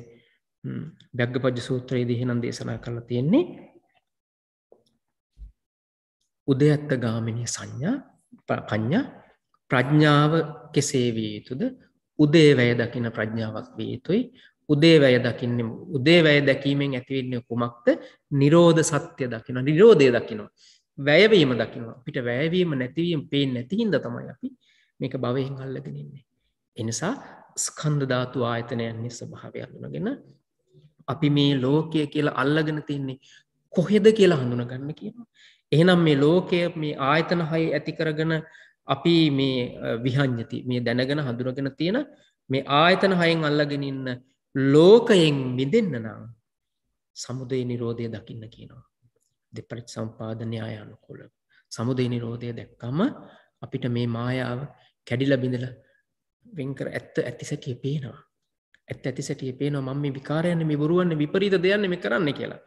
බැග්ග පජ්ජ සූත්‍රයේ දිහිනම් දේශනා කරලා තියෙන්නේ උදයත්ත ගාමිණය සංඥා පඥ්ඥා ප්‍රඥාව කෙසේ විය යුතුද උදේවැය දකින ප්‍රඥාවක් විය යුතුයි උදේවැය දකින්න උදේවැය දැකීමෙන් ඇතිවෙන්නේ කුමක්ද නිරෝධ සත්‍ය දකින නිරෝධය දකිනවා වැයවීම දකිනවා පිට වැෑවීම නැතිවීම පේෙන් නැතිහින්ද තමයි අපි මේක බවයෙන් අල්ලගෙනන්නේ එනිසා ස්කන්ධධාතු ආයතනයන්නේ ස්භාවය අඳුනගෙන අපි මේ ලෝකය කියලා අල්ලගෙන තින්නේ කොහෙද කියලා හඳුනගන්න කියනවා එහෙනම් මේ ලෝකය මේ ආයතන හයි ඇති කරගෙන අපි මේ විහං්ඥති මේ දැනගෙන හඳුරගෙන තියෙන මේ ආයතන හයෙන් අල්ලගෙනන්න ලෝකයෙන් මිදන්න නම් සමුදය නිරෝධය දකින්න කියනවා. දෙපරිත් සම්පාධනයා යනුකොල සමුදේ නිරෝධය දැක්කම අපිට මේ මායාව කැඩිල බිඳල වෙංකර ඇත්ත ඇතිසැටිය පේනවා. ඇත් ඇතිසැටිය පේනවා මම විකාරයන්න මිබරුවන්න විපරීත දෙයන්න මේ කරන්න කියලා.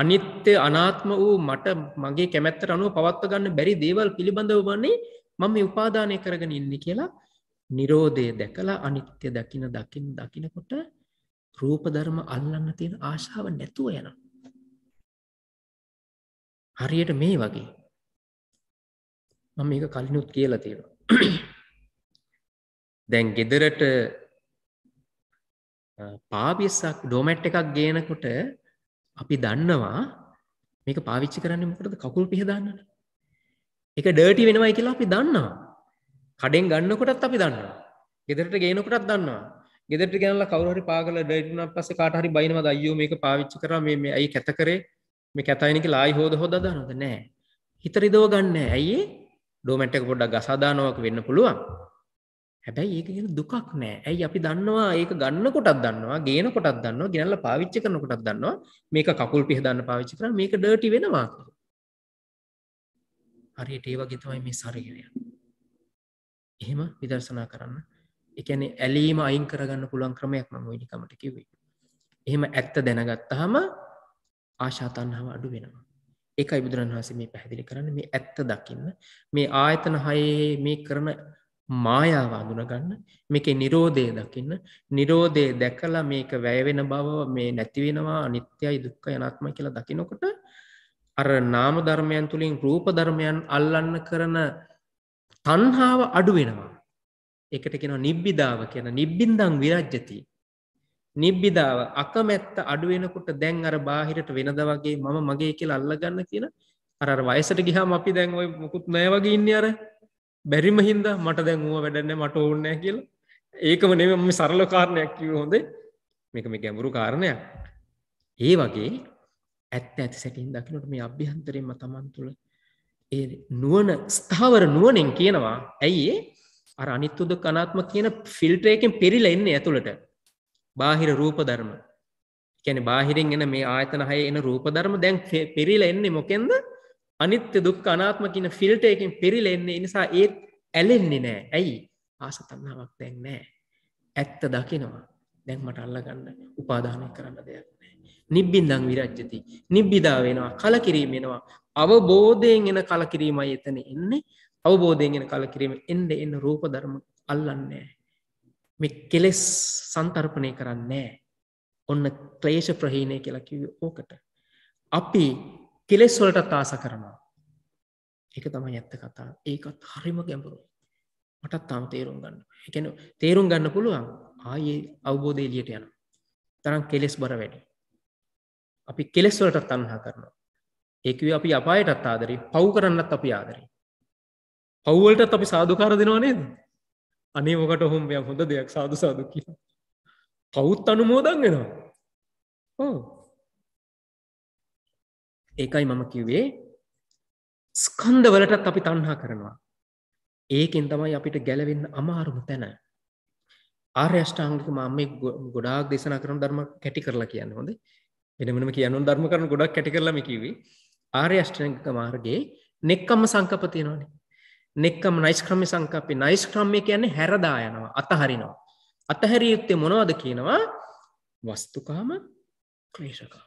අනිත්‍ය අනාත්ම වූ මට මගේ කැමැත්තර අනුව පවත්ව ගන්න බැරි දේවල් පිළිබඳව වන්නේ මම උපාදානය කරගෙන ඉන්න කියලා නිරෝධය දැකලා අනිත්‍ය දකින දකින දකිනකොට රූපධර්ම අල්ලන්න තියෙන ආශාව නැතුව යන. හරියට මේ වගේ මම මේක කලිනුත් කියලා තියෙනවා. දැන් ගෙදරට පාවිස්සක් ඩෝමැට් එකක් ගේනකොට අපි දන්නවා මේක පාවිච්චි කරන්න මොකටද කකුල් පිහදන්නන එක ඩර්ටි වෙනවයි කියලා අපි දන්නවා. කඩෙන් ගන්නකොටත් අපි දන්නවා. ගෙදරට ගේනකොටත් දන්නවා. ගෙදරට ගෙනලා කවුරු හරි පාගල ඩර්ටි වුණාට පස්සේ කාට හරි බයිනවද අයියෝ මේක පාවිච්චි කරා මේ මේ ඇයි කැත කරේ මේ කැතයින කියලා ආයි හොද හොද දානවද නැහැ. හිත රිදව ගන්න නැහැ. ඇයි ඒ? ඩෝමැට් එක පොඩ්ඩක් ගසා දානවක් වෙන්න පුළුවන්. හැබැයි ඒක ගැන දුකක් නෑ. ඇයි අපි දන්නවා ඒක ගන්නකොටත් දන්නවා, ගේනකොටත් දන්නවා, ගෙනල්ලා පාවිච්චි කරනකොටත් දන්නවා. මේක කකුල් පිහදන්න පාවිච්චි කරා මේක ඩර්ටි වෙනවා කියලා. හරියට ඒ වගේ තමයි මේ ශරීරය එහෙම විදර්ශනා කරන්න එකන ඇලීම අයින් කරගන්න පුළුවන් ක්‍රමයක් මම නිකමට කිවේ එහෙම ඇත්ත දැනගත්තහම ආශාතන්හාව අඩු වෙනවා ඒකයි බුදුරන් වහසේ මේ පැහැදිලි කරන්න මේ ඇත්ත දකින්න මේ ආයතන හයේ මේ කරන මායාව අඳුනගන්න මේක නිරෝධය දකින්න නිරෝධය දැකලා මේක වැයවෙන බව මේ නැතිවෙනවා අනිත්‍යයි දුක්ක යනාත්ම කියලා දකිනකොට අර නාම ධර්මයන් තුළින් රූප ධර්මයන් අල්ලන්න කරන තන්හාාව අඩුවෙනවා එකට කෙන නිබ්බිධාව කියන නිබ්බින්දං විරජ්ජති නිබ්බිධාව අකමැත්ත අඩුවෙනකුට දැන් අර බාහිරට වෙනද වගේ මම මගේ කියල අල්ලගන්න කියන අර වයසට ගිහාම අපි දැන් ඔය මොකුත් නෑ වගේ ඉන්න අර බැරිම හින්ද මට දැන් වුව වැඩන්න මට ඕන්නෑ කියලා ඒකම නෙම සරල කාරණයක් කිව හොඳේ මේක මේ ගැඹුරු කාරණයක් ඒ වගේ ඇත්ත ඇති සැටින් දකිනට මේ අභ්‍යන්තරයෙන්ම තමන් තුළ ඒ නුවන ස්ථාවර නුවනෙන් කියනවා ඇයිඒ අර අනිත්තුද කනාත්ම කියන ෆිල්ටරයකෙන් පෙරිල එන්න ඇතුළට බාහිර රූපධර්ම කැන බාහිරෙන් එන මේ ආයතන හය එන රූපධර්ම දැන් පෙරිල එන්නේ මොකෙන්ද අනිත්‍ය දුක් අනාත්ම කියන ෆිල්ටයකින් පෙරිල එන්නේ නිසා ඒත් ඇලෙන්නේ නෑ ඇයි ආස තන්නාවක් දැන් නෑ ඇත්ත දකිනවා දැන් මට අල්ලගන්න උපාදානය කරන්න දෙයක් නිබ්බිඳං විරජ්ජති නිබ්බිදා වෙනවා කලකිරීමෙනවා අවබෝධයෙන් එන කලකිරීමයි එතන එන්නේ අවබෝධයෙන් එන කලකිරීම එන්ඩ එන්න රූප ධර්ම අල්ලන්නේ මේ කෙලෙස් සන්තර්පනය කරන්නේ ඔන්න ක්‍රේෂ ප්‍රහීණය කියලා කිව ඕකට අපි කෙලෙස් වලට තාස කරනවා එක තමයි ඇත්ත කතා ඒකත් හරිම ගැඹුරු මටත් තාම තේරුම් ගන්න එකන තේරුම් ගන්න පුළුවන් ආයේ අවබෝධය එලියට යන තරම් කෙලෙස් බර වැඩි අපි කෙලෙස්වලටත් තන්හා කරනවා ඒකව අපි අපායටත් ආදරී පව් කරන්නත් අපි ආදරී පව්වලටත් අපි සාධකාර දෙනවා නේද අනේ මොකට හොම් මෙයක් හොඳ දෙයක් සාදු සාදු කිය පවුත් අනුමෝදන් වෙනවා ඕ ඒකයි මම කිව්වේ ස්කන්ද වලටත් අපි තන්හා කරනවා ඒකෙන් තමයි අපිට ගැලවෙන්න අමාරුම තැන ආර්යෂ්ඨාංගික මම ගොඩාක් දේශනා කරන ධර්ම කැටි කරලා කියන්න හොඳ එනමනම කියන්නු ධර්ම කරන ගොඩක් කැටි කරලම කිවේ ආර්යෂ්ඨාංගික මාර්ගයේ නෙක්කම්ම සංකප තියෙනවානේ නෙක්කම නයිස්ක්‍රම සංකපේ නයිස්ක්‍රම්ය කියන්නේ හැරදා යනවා අතහරිනවා අතහැරිය යුත්තේ මොනවද කියනවා වස්තුකාම ක්‍රේෂකා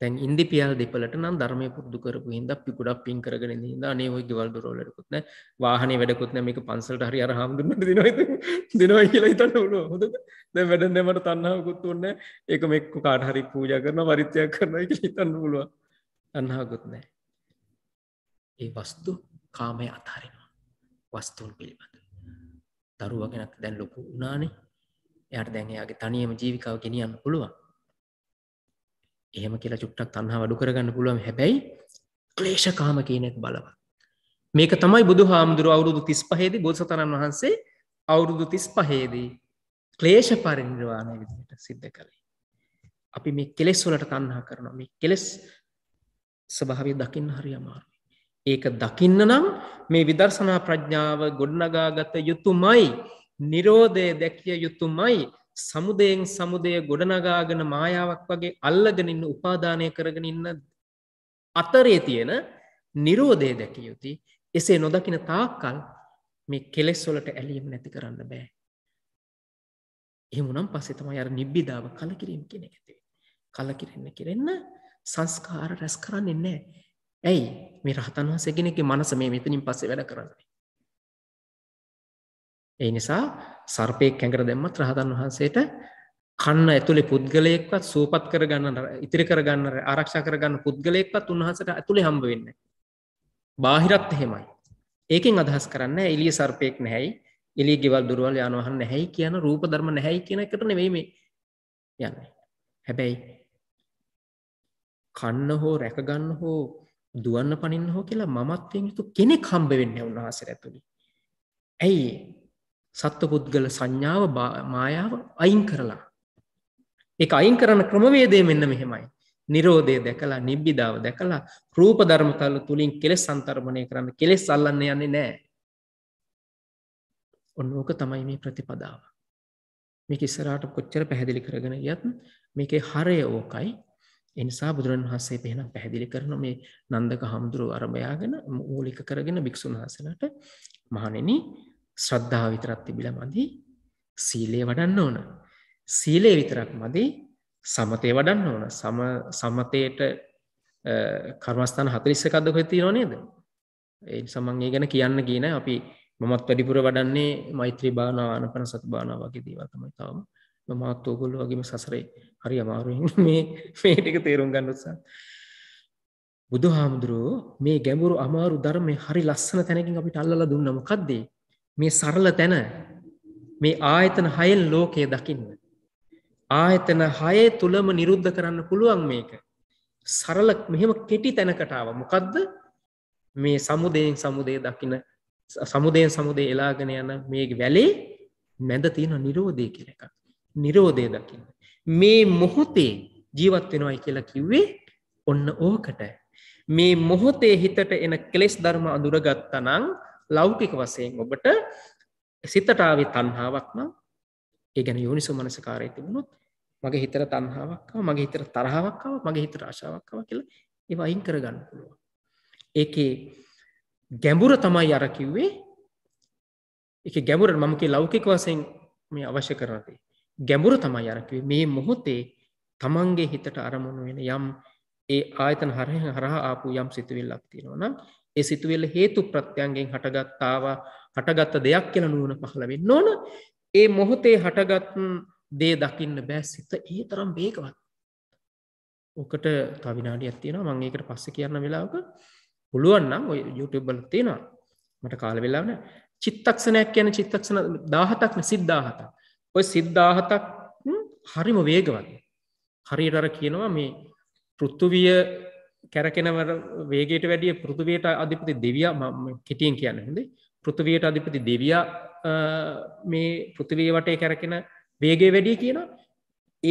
තැන් ඉන්දි පියල් දෙපලට නම් ධර්මය පුරදු කරපු හිද අපි ගොඩක් පින් කරගෙන හිද අනේ ඔයි ගවල්ඩු රෝලටකුත්න වාහන වැඩකුත්න මේක පන්සල්ට හරි අර හාමුදුරට දින දෙනවා කියලා හිතන්න වුණු හොද දැ වැඩන්න මට තන්නාවකුත් ඔන්න ඒක මෙක්ක කාට හරි පූජ කරන වරිත්‍යයක් කරන එක හිතන්න පුළුව අන්නාකුත් නෑ ඒ වස්තු කාමය අතාරෙනවා වස්තුූන් පිළිබඳ දරුවගෙනක් දැන් ලොකු උනානේ යට දැන්යාගේ තනියම ජීවිකාව ගෙනියන්න පුළුවන් එහෙම කියලා චුට්ටක් තන්හා වඩු කරගන්න පුළුවන් හැබැයි ක්ලේෂකාම කියනෙක් බලවත්. මේක තමයි බුදු හාමුදුරුව අවුරුදු තිස් පහේදී බෝසතරන් වහන්සේ අවුරුදු තිස් පහේදී ක්ලේෂ පරිනිර්වාණය විදිහට සිද්ධ කළේ. අපි මේ කෙලෙස් වලට තන්හා කරනවා මේ කෙලෙස් ස්භාවය දකින්න හරි අමාරුයි. ඒක දකින්න නම් මේ විදර්ශනා ප්‍රඥාව ගොඩනගාගත යුතුමයි නිරෝධය දැකිය යුතුමයි සමුදයෙන් සමුදය ගොඩනගාගෙන මායාවක් වගේ අල්ලගෙන ඉන්න උපාදානය කරගෙන ඉන්න අතරේ තියෙන නිරෝධය දැකිය යුති එසේ නොදකින තාක්කල් මේ කෙලෙස්වලට ඇලීම නැති කරන්න බෑ. එහමුනම් පසෙතම අර නිබ්බිධාව කලකිරීම කෙන ඇති. කලකිරන්න කෙරෙන්න සංස්කාර රැස් කරන්න එන්නේ. ඇයි මේ රහතන් වහසගෙනෙ මනස මේ මෙතනින් පස්සේ වැඩ කරන්නේ. ඒ නිසා සර්පයෙක් කැඟට දැම්මත් රහතන් වහන්සේට කන්න ඇතුළේ පුද්ගලයෙක්වත් සූපත් කරගන්න ඉතිරි කරගන්න ආරක්ෂා කරගන්න පුද්ගලයෙක්වත් උන්වහන්සට ඇතුළේ හම්බ වෙන්න. බාහිරත් එහෙමයි. ඒකෙන් අදහස් කරන්න එලිය සර්පයෙක් නැහැයි එලි ගෙවල් දුරවල් යනවහන් නැහැයි කියන රූප ධර්ම නැහැයි කියන එකට නෙවෙයි මේ යන්නේ. හැබැයි කන්න හෝ රැකගන්න හෝ දුවන්න පනින්න හෝ කියලා මමත්වයෙන් යුතු කෙනෙක් හම්බ වෙන්නේ උන්වහන්සේට ඇතුළේ. ඇයි සත්ව පුද්ගල සංඥාව මායාව අයින් කරලා. එක අයින් කරන ක්‍රමවේදය මෙන්න මෙහෙමයි. නිරෝධය දැකලා නිබ්බිධාව දැකලා රූප ධර්මතල්ල තුළින් කෙලෙස් සන්තර්මණය කරන්න කෙලෙස් සල්ලන්න යන්නේ නෑ. ඔන්න ඕක තමයි මේ ප්‍රතිපදාව. මේක ඉස්සරාට කොච්චර පැහැදිලි කරගෙන යත් මේකේ හරය ඕකයි එනිසා බුදුරන් වහන්සේ පෙහෙන පැහැදිලි කරන මේ නන්දක හමුදුරු අරභයාගෙන මූලික කරගෙන භික්‍ෂුන් වහසලට මහනෙන ශ්‍රද්ධාව විතරත් තිබිල මදි සීලේ වඩන්න ඕන. සීලේ විතරක් මදි සමතය වඩන්න ඕන සමතයට කර්මස්ථාන හතරිස්ස කදක ඇති නොනේද. ඒ සමන්ගේ ගැන කියන්න කියන අපි මමත් වැඩිපුර වඩන්නේ මෛත්‍රී භානාවන පන සති භානාව වගේ දීවතමයි තවම මමත් ඕගොල්ල වගේම සසරේ හරි අමාරුවෙන් මේ මේටික තේරුම් ගන්නුත්සා. බුදු හාමුදුරුවෝ මේ ගැඹුරු අමාරු ධර්මය හරි ලස්සන තැනකින් අපිට අල්ල දුන්න මොකක්දේ මේ සරල තැන මේ ආයතන හයෙන් ලෝකය දකින්න. ආයතන හය තුළම නිරුද්ධ කරන්න පුළුවන් මේක. සරල මෙහෙම කෙටි තැනකටාව මොකක්ද මේ සමුදයෙන් සමුදය දකින සමුදයෙන් සමුදේ එලාගෙන යන මේ වැලේ මැඳ තියෙන නිරෝධය කියල එක. නිරෝධය දකින්න. මේ මොහොතේ ජීවත් වෙනවායි කියලා කිව්වේ ඔන්න ඕකට. මේ මොහොතේ හිතට එන කෙලෙස් ධර්ම අඳුරගත්තනං ලෞකික වසයෙන් ඔබට සිතටාව තන්හාාවක්ම ඒගැන යෝනිසු මනසකාරය තිබුණොත් මගේ හිතර තන්හාාවක්කව මගේ හිතර තරහාවක්කව මගේ හිතර ආශාවක්කව කියල ඒව අයින් කරගන්න පුළුව ඒකේ ගැඹුර තමයි අරකිව්වේ එක ගැඹුර මමකි ලෞකික වසයෙන් මේ අවශ්‍ය කරනදේ ගැඹුර තමයි අරකිවේ මේ මොහොතේ තමන්ගේ හිතට අරමුණ වෙන යම් ඒ ආයතන හරහ හරහා ආපු යම් සිතුවිල්ලක් තියෙනවා නම් ඒ සිතුවෙල්ල හේතු ප්‍රත්‍යන්ගෙන් හටගත්තාවා හටගත්ත දෙයක් කියල නුවන පහලවෙන්න නොන ඒ මොහොතේ හටගත් දේ දකින්න බෑ සිත ඒ තරම් බේකවත් ඕකට තවිනාඩි ඇත්තියෙන මං ඒකට පස්ස කියන්න වෙලාවක පුළුවන්නම් ඔය යුටබල තියෙනවා මට කාල වෙලාවන චිත්තක්ෂණයක් කියන චිත්තක්ෂණ දාහතක්න සිද්ධාහත ඔය සිද්ධාහතක් හරිම වේගවත් හරිරර කියනවා මේ පෘත්තුවිය කැරකෙනවර වේගේට වැඩිය පෘතිවයට අධිපති දෙවිය කෙටියෙන් කියන්න හොඳේ පෘතිවයට අධිපති දෙවිය මේ පෘතිවී වටේ කැරකෙන වේගේ වැඩිය කියන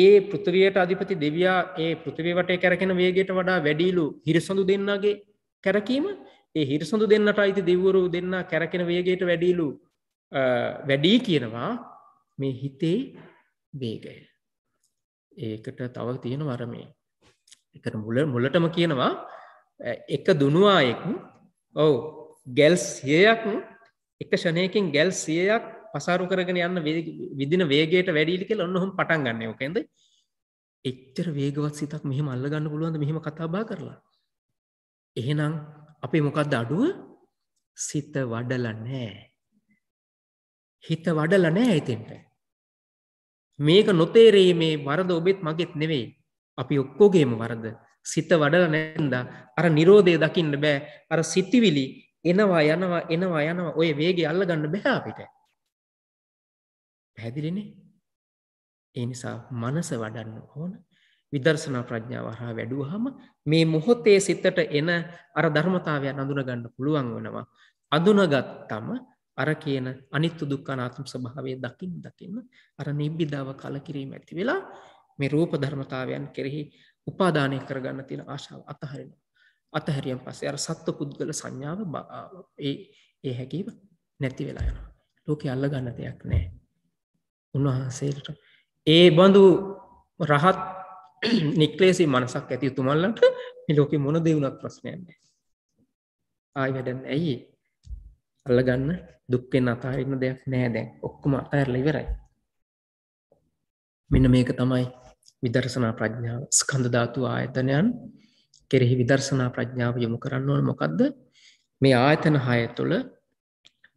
ඒ පෘතිවයට අධිපති දෙවයා ඒ පෘතිවේ වටේ කැරකෙන වේගේට වඩා වැඩීලු හිරිසඳු දෙන්නගේ කැරකීම ඒ හිරිසඳු දෙන්නට අයිති දෙවරු දෙන්න කැරකෙන වේගේට වැඩීලු වැඩී කියනවා මේ හිතේ වේගය ඒකට තව තියෙන වරමේ එකට මුල මුලටම කියනවා එක දුනුවායෙක් ඔවු ගැල්ස් හයක් එක ෂණයකින් ගැල් සියයක් පසාරු කරගෙන යන්න විදින වේගේට වැඩිලි කෙල ඔන්නහොම පටන් ගන්න ෝකෙන්ද එච්චර වේගවත් සිතක් මෙහම අල්ලගන්න පුළුවන්ද මෙහම කතාබා කරලා එහෙනම් අපේ මොකක්ද අඩුව සිත වඩල නෑ හිත වඩල නෑ ඇතෙන්ට මේක නොතේරේ මේ වරද ඔබෙත් මගෙත් නෙවෙයි අපි ඔක්කෝගේම වරද සිත වඩල නැන්ද අර නිරෝධය දකින්න බෑ අර සිතිවිලි එනවා යනවා එනවා යනවා ඔය වේගේ අල්ල ගන්න බැහ අපිට පැදිලිනේ ඒ නිසා මනස වඩන්න ඕන විදර්ශනා ප්‍රඥාව හා වැඩුවහම මේ මොහොතේ සිතට එන අර ධර්මතාවයක් අඳුන ගන්න පුළුවන් වෙනවා අඳුනගත්තම අර කියන අනිත්තු දුක්ඛනාත්ම ස්වභාවය දකින්න දකින්න අර නිබ්බිදාව කලකිරීම ඇති වෙලා මේ රූප ධර්මතාවයන් කෙරෙහි උපාදානය කරගන්න තියෙන ආශාව අතහරෙන අතහැරියම් පස්සේ අර සත්ව පුද්ගල සංඥාව ඒ ඒ හැකිව නැති වෙලා යන ලෝක අල්ල ගන්න දෙයක් නෑ උන්වහන්සේට ඒ බඳු රහත් නික්ලේසි මනසක් ඇති තුමල්ලට ලෝක මොන දෙවුණත් ප්‍රශ්නයන්න ආය වැඩන්න ඇයි අල්ලගන්න දුක්කෙන් අතාරන්න දෙයක් නෑ දැන් ඔක්කුම අතඇරල ඉවරයි මෙන්න මේක තමයි විදර්ශනා ප්‍රඥාව ස්කන්ධ ධාතු ආයතනයන් කෙරෙහි විදර්ශනා ප්‍රඥාව යොමු කරන්න ඕන මොකක්ද මේ ආයතන හය තුළ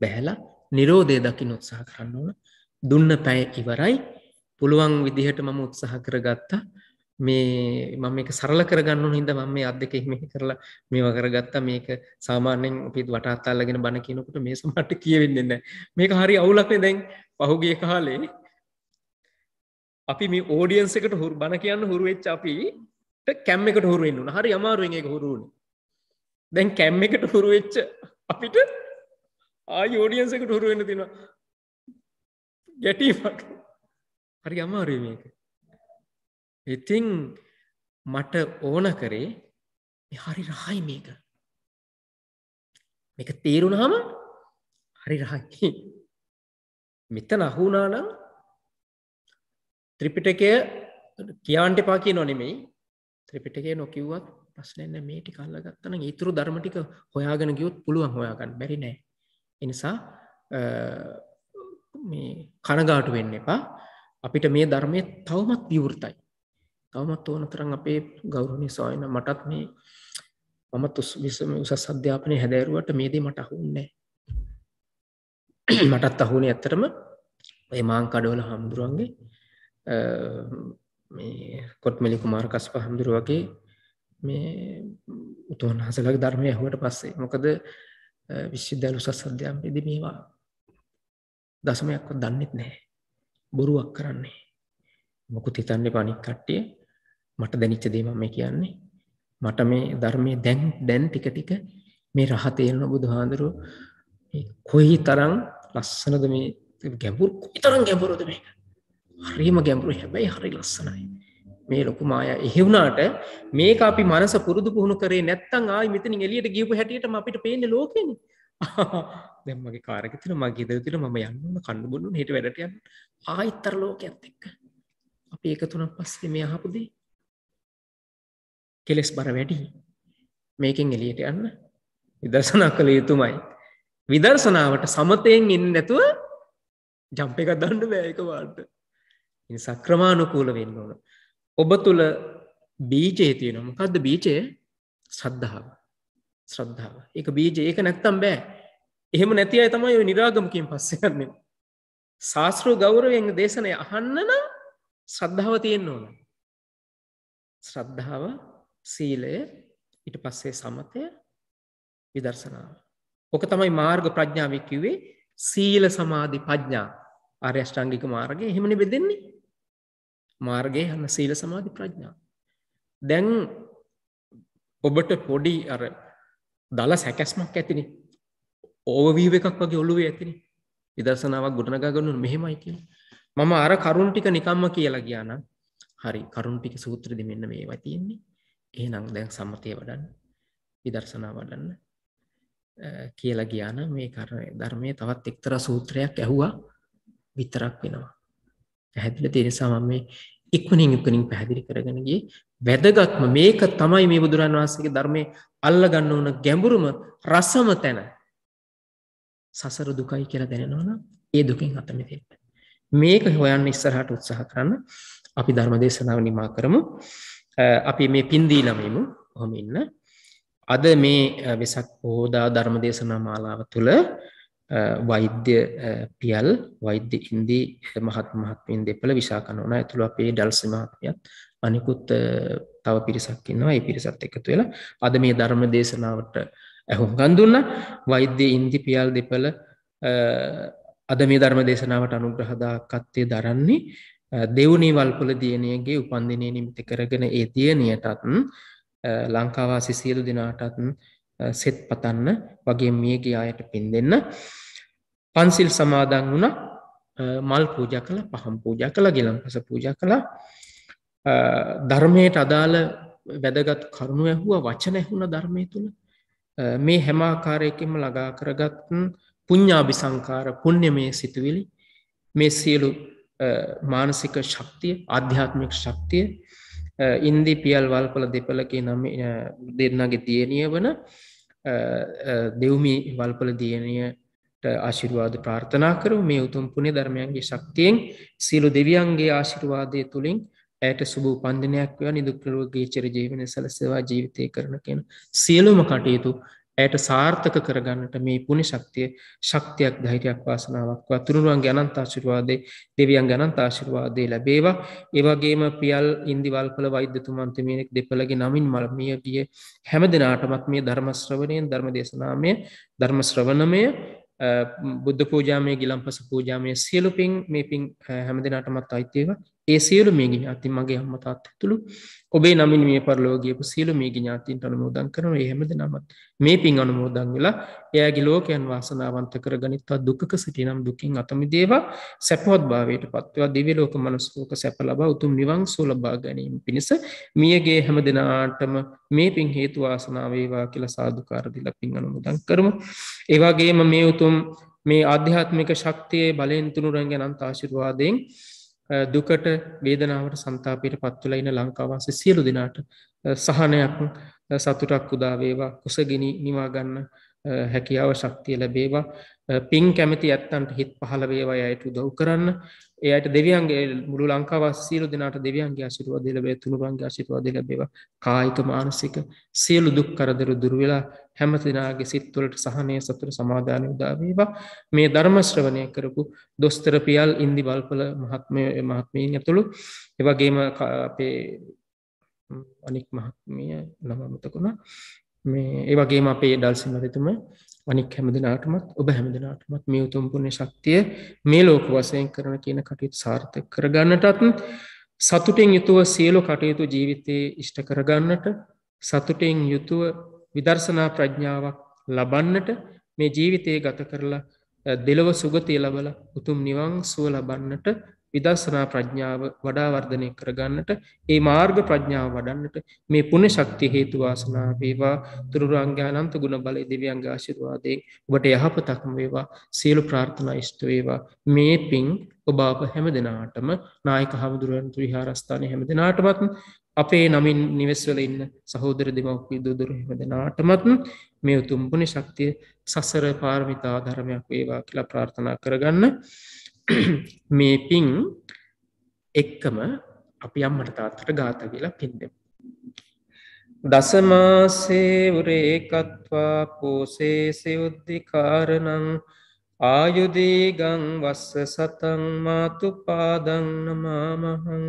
බැහැලා නිරෝධය දකින උත්සාහ කරන්න ඕන දුන්න පැය ඉවරයි පුළුවන් විදිහට මම උත්සාහ කරගත්තා මේ මම එක සරල කරගන්න හිද මම මේ අත් දෙක මෙහි කරලා මේව කරගත්තා මේක සාමාන්‍යෙන් අපිත් වටාත්තාල්ලගෙන බණ කියනකට මේ සමට කියවෙන්නන්න මේක හරි අවුලක්ේ දැන් පහුගේ කාලේ අපි මේ ඕඩියන්ස එකට හුරු බණ කියන්න හුරුවෙච් අපිට කැම් එකට හුරුවෙන්න්නු හරි අමාරුවෙන් එක හුරුණ දැන් කැම් එකට හුරුවෙච්ච අපිට ආය ෝඩියන්ස එකට හුරුවෙන්න තිෙනවා ගැටීමක් හරි අමාරුවම එක ඉතිං මට ඕන කරේ හරි රහයි මේක මේක තේරුණහම හරි රහකි මෙතන අහුනානම් ත්‍රිපිටකය කියාන්ට එපා කිය නොනෙමෙයි ත්‍රිපිටකය නොකිව්වත් ප්‍රශ්නන්න මේ ටි කල්ලගත්තන ඉතුරු ධර්මටික හොයාගෙන ගියුත් පුළුවන් හොයාගන්න බැරි නෑ එනිසා කනගාටු වෙන්න එපා අපිට මේ ධර්මය තවමත් විවෘතයි තවමත් ඕන තරන් අපේ ගෞරණය සොයන මටත් මේ මම තුස් විසම උසස් අධ්‍යාපනය හැදැරුවට මේදී මට අහුන්නේ මටත් අහුනේ ඇත්තරම ඔය මාංකඩවල හාමුදුරුවන්ගේ කොට්මලි කුමාර කස්ප හමුදුර වගේ මේ උතුන්හසලක් ධර්මය හුවට පස්සේ මොකද විශ්විද්‍යාලු සස් අධ්‍යාම්පිද මේවා දසමයක්ව දන්නෙත් නෑ බොරුවක් කරන්නේ මොකු තිතන්නේ පනික් කට්ටිය මට දැනිච්ච දේම මේ කියන්නේ මට මේ ධර්මය දැන් දැන් ටික ටික මේ රහතේරන බුදුහාඳුරු කොයි තරං ලස්සනද මේ ගැඹුරු කොයි තරම් ගැඹුරුද මේක හරිම ගැඹුරු හැබැයි හරි ලස්සනයි මේ ලොකු මාය එහෙවුණාට මේක අපි මනස පුරුදු පුහුණු කරේ නැත්තං ආයි මෙතන එලියට ගියපු හැටියටම අපිට පේන ලෝකෙන දැම්මගේ කාරකතින මගේ දවතිල ම යන්නම කණ්ඩු බුණු හිට වැඩටයන් ආයිත්තර ලෝක ඇත්තෙක් අපි එක තුනක් පස්සේ මේ අහපුදී කෙලෙස් බර වැඩි මේකෙන් එලියට යන්න විදර්ශනා කළ යුතුමයි විදර්ශනාවට සමතයෙන් ඉන්න නැතුව ජම්ප එකක් දණ්ඩ බෑයක වාට නිසා ක්‍රමානුකූල වෙන්න ඕන. ඔබ තුළ බීජයේ තියෙන මොකක්ද බීජය ශ්‍රද්ධාව ශ්‍රද්ධාව එක බීජ ඒක නැත්තම් බෑ එහෙම නැති අය තමයි ඔය නිරාගමකින් පස්සයන්නේ ශාස්ත්‍රෝ ගෞරවයෙන් දේශනය අහන්න නම් ශ්‍රද්ධාව තියෙන්න්න ඕන ශ්‍රද්ධාව සීලය ඉට පස්සේ සමතය විදර්ශනාව ඕක තමයි මාර්ග ප්‍රඥාවකිවේ සීල සමාධි පඥ්ඥා ආර්යෂ්ටාංගික මාර්ගය හෙමනි බෙදෙන්නේ මාර්ගය හන්න සීල සමාධි ප්‍රඥා. දැන් ඔබට පොඩි අර දල සැකැස්මක් ඇතිනි ඕවීව එකක් වගේ ඔලුවේ ඇතිනි විදර්ශනාවක් ගොඩනගගන්නු මෙහෙමයිකින් මම අර කරුන්ටික නිකම්ම කියලා ගියාන හරි කරුන්ටික සූත්‍රදි මෙන්න මේ වතියෙන්නේ ඒනං දැන් සම්මතය වඩන්න විදර්ශනා වඩන්න කියලා ගියාන මේ කර ධර්මය තවත් එක්තර සූත්‍රයක් ඇහුවා විතරක් වෙනවා පැහැදිල තේරෙසා මම මේ ඉක්මනින් ඉක්මනින් පැහැදිලි කරගෙන ගියේ වැදගත්ම මේක තමයි මේ බුදුරන් වහන්සේගේ ධර්මයේ අල්ල ගන්න ඕන ගැඹුරුම රසම තැන සසර දුකයි කියලා දැනෙනවා නම් ඒ දුකෙන් අත මිදෙන්න. මේක හොයන්න ඉස්සරහට උත්සාහ කරන්න අපි ධර්ම දේශනාව නිමා කරමු. අපි මේ පින්දී ළමයිමු. කොහොම ඉන්න. අද මේ වෙසක් පොහොදා ධර්ම දේශනා මාලාව තුළ වෛද්‍ය පියල් වෛද්‍ය ඉන්දී මහත් මහත්මින් දෙපළ විශා කනුන ඇතුළ අපේ ඩල්ස මහත්මයත් අනිකුත් තව පිරිසක්කින්නවා ඒ පිරිසත් එකතු වෙලා අද මේ ධර්ම දේශනාවට ඇහුම් ගන්දුන්න වෛද්‍ය ඉන්දි පියල් දෙපළ අද මේ ධර්ම දේශනාවට අනුග්‍රහදා කත්තේ දරන්නේ දෙවුණේ වල්පොල දියණියගේ උපන්දිනය නිමිති කරගෙන ඒ දියණියටත් ලංකාවා සිසියලු දිනාටත් සෙත් පතන්න වගේ මියගේ අයට පින් දෙන්න පන්සිල් සමාදන් වුණ මල් පූජ කළ පහම් පූජ කළ ගෙලම් පස පූජ කළ ධර්මයට අදාළ වැදගත් කරුණු ඇහුව වචන ඇහුණ ධර්මය තුළ මේ හැමාකාරයකම ලගා කරගත්න් පුඤ්ඥාබි සංකාර පුුණ්්‍යමය සිතුවිලි මේ සියලු මානසික ශක්තිය අධ්‍යාත්මික ශක්තිය ඉන්දී පියල් වල්පල දෙපලගේ නම දෙන්නගේ තියනිය වන දෙව්මි වල්පල දියණියට ආශිරවාද ප්‍රාර්ථනා කරු මේ උතුම් පුුණේ ධර්මයන්ගේ ශක්තියෙන් සියලු දෙවියන්ගේ ආශිරවාදය තුළින් ඇයට සුබූ පන්දනයක් වය නිදුක්‍රරුවගේ චරජීවන සලසවා ජීවිතය කරන කෙන සියලුම කටයුතු ඇයට සාර්ථක කරගන්නට මේ පුුණ ශක්තිය ශක්තියක් දහිටයක් වාසනාවක් තුරුණුවන් ගැනන්තාශිරවාදේ දෙවියන් ගැනන්තාශිරවාදේ ලැබේවා ඒවගේම පියල් ඉන්දිවල්පල වෛද්‍යතුමන්තමයෙනෙක් දෙපළගේ නමින් මල්මිය ගිය හැම දෙනාටමත් මේ ධර්මශ්‍රවනයෙන් ධර්ම දේශනාමය ධර්මශ්‍රවණමය බුද්ධ පූජාමය ගිලම්පස පූජාමය සියලු පින් මේ පින් හැම දෙනාටමත් අයිතියවා ඒ සියලු මේ ඥාති මගේ අම්ම තාත් ඇතුළු ඔබේ නමින් මේ පරලෝගියපු සියලු මේ ඥාතින්ට අනුමෝදන් කරන එහෙමද නමත් මේ පින් අනුමෝදන් වෙලා එයාගේ ලෝකයන් වාසනාවන්ත කර ගනිත්වා දුකක සිටිනම් දුකින් අතමි දේවා සැපවත් භාවයට පත්වා දිවි ලෝක මනස්කෝක සැප ලබා උතුම් නිවං සෝලබා ගැනීම පිණිස මියගේ හැම දෙනාටම මේ පින් හේතු වාසනාවේවා කියලා සාධකාරදිල පින් අනුමුදන් කරම ඒවාගේම මේ උතුම් මේ අධ්‍යාත්මික ශක්තියේ බලෙන්තුනුරන්ග නන්තාශිරවාදයෙන් දුකට වේදනාවට සන්තාපයට පත්තුල ඉන්න ලංකාවාසේ සියලු දෙනාට සහනයක් සතුටක් උදාවේවා කුසගිනි නිවාගන්න හැකියාව ශක්තිය ලැබේවා පින් කැමති ඇත්තන්ට හිත් පහළ වේවා අයට උදව් කරන්න එයට දෙවියන්ගේ මුළු ලංකාවස් සීලු දෙනාට දෙවියන්ගේ ආශිර්වාද ලැබේ තුනුරුවන්ගේ ආශිර්වාද ලැබේවා කායික මානසික සියලු දුක් කරදර දුර වෙලා හැම දෙනාගේ සිත්වලට සහනය සතුර සමාධානය උදාවීවා මේ ධර්මශ්‍රවනය කරපු දොස්තරපියල් ඉන්දි බල්පල මහත්මය මහත්මීන් ඇතුළු එවගේම අපේ අනික් මහත්මිය නමමතකුණා මේ ඒවගේ අපේ ඩල්සි මතතුම අනික් හැමදිනාටමත් ඔබ හැමදිනාටමත් මේ උතුම්පුුණේ ශක්තිය මේ ලෝක වසයෙන් කරන කියන කටයුතු සාර්ථක කරගන්නටත් සතුටෙන් යුතුව සියලු කටයුතු ජීවිතයේ ඉෂ්ට කරගන්නට සතුටෙන් යුතුව විදර්ශනා ප්‍රඥාවක් ලබන්නට මේ ජීවිතයේ ගත කරලා දෙලොව සුගතිය ලබල උතුම් නිවං සුව ලබන්නට විදර්ශනා ප්‍රඥාව වඩාවර්ධනය කරගන්නට ඒ මාර්ග ප්‍රඥාව වඩන්නට මේ පුුණ ශක්ති හේතුවාසනා වේවා තුරුරංගානන්ත ගුණ බලය දෙවියන්ග ආශිරවාදය ඔබට යහපතක්ම වේවා සියලු ප්‍රාර්ථනා ෂ්ට වේවා මේ පින් ඔබාප හැම දෙනාටම නායක හමුදුරුවන් තුරිහාරස්ථානය හැම දෙනාටමත් අපේ නමින් නිවෙස්වල ඉන්න සහෝදර දෙමවපී දුදුරහිම දෙනාටමත් මේ උතුම්පුුණ ශක්තිය සසර පාර්මිතා ධර්මයක් වේවා කියලා ප්‍රාර්ථනා කරගන්න මේ පින් එක්කම අපි අම්මට තාත්තට ගාත කියලා පින්දෙම. දසමාසේ උරේකත්වා පෝසේසියුද්ධිකාරණං ආයුදීගං වස්ස සතන් මාතුපාදන්න මාමහං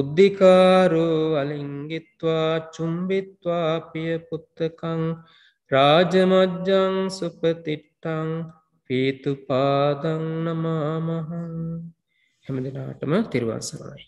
උද්ධිකාරෝ අලිංගිත්වා චුම්බිත්වා පිය පුත්තකං රාජමජ්ජං සුපතිට්ටං පීතුපාදං නමාමහන් හැමදිනාටම තිරුවන් සරණයි.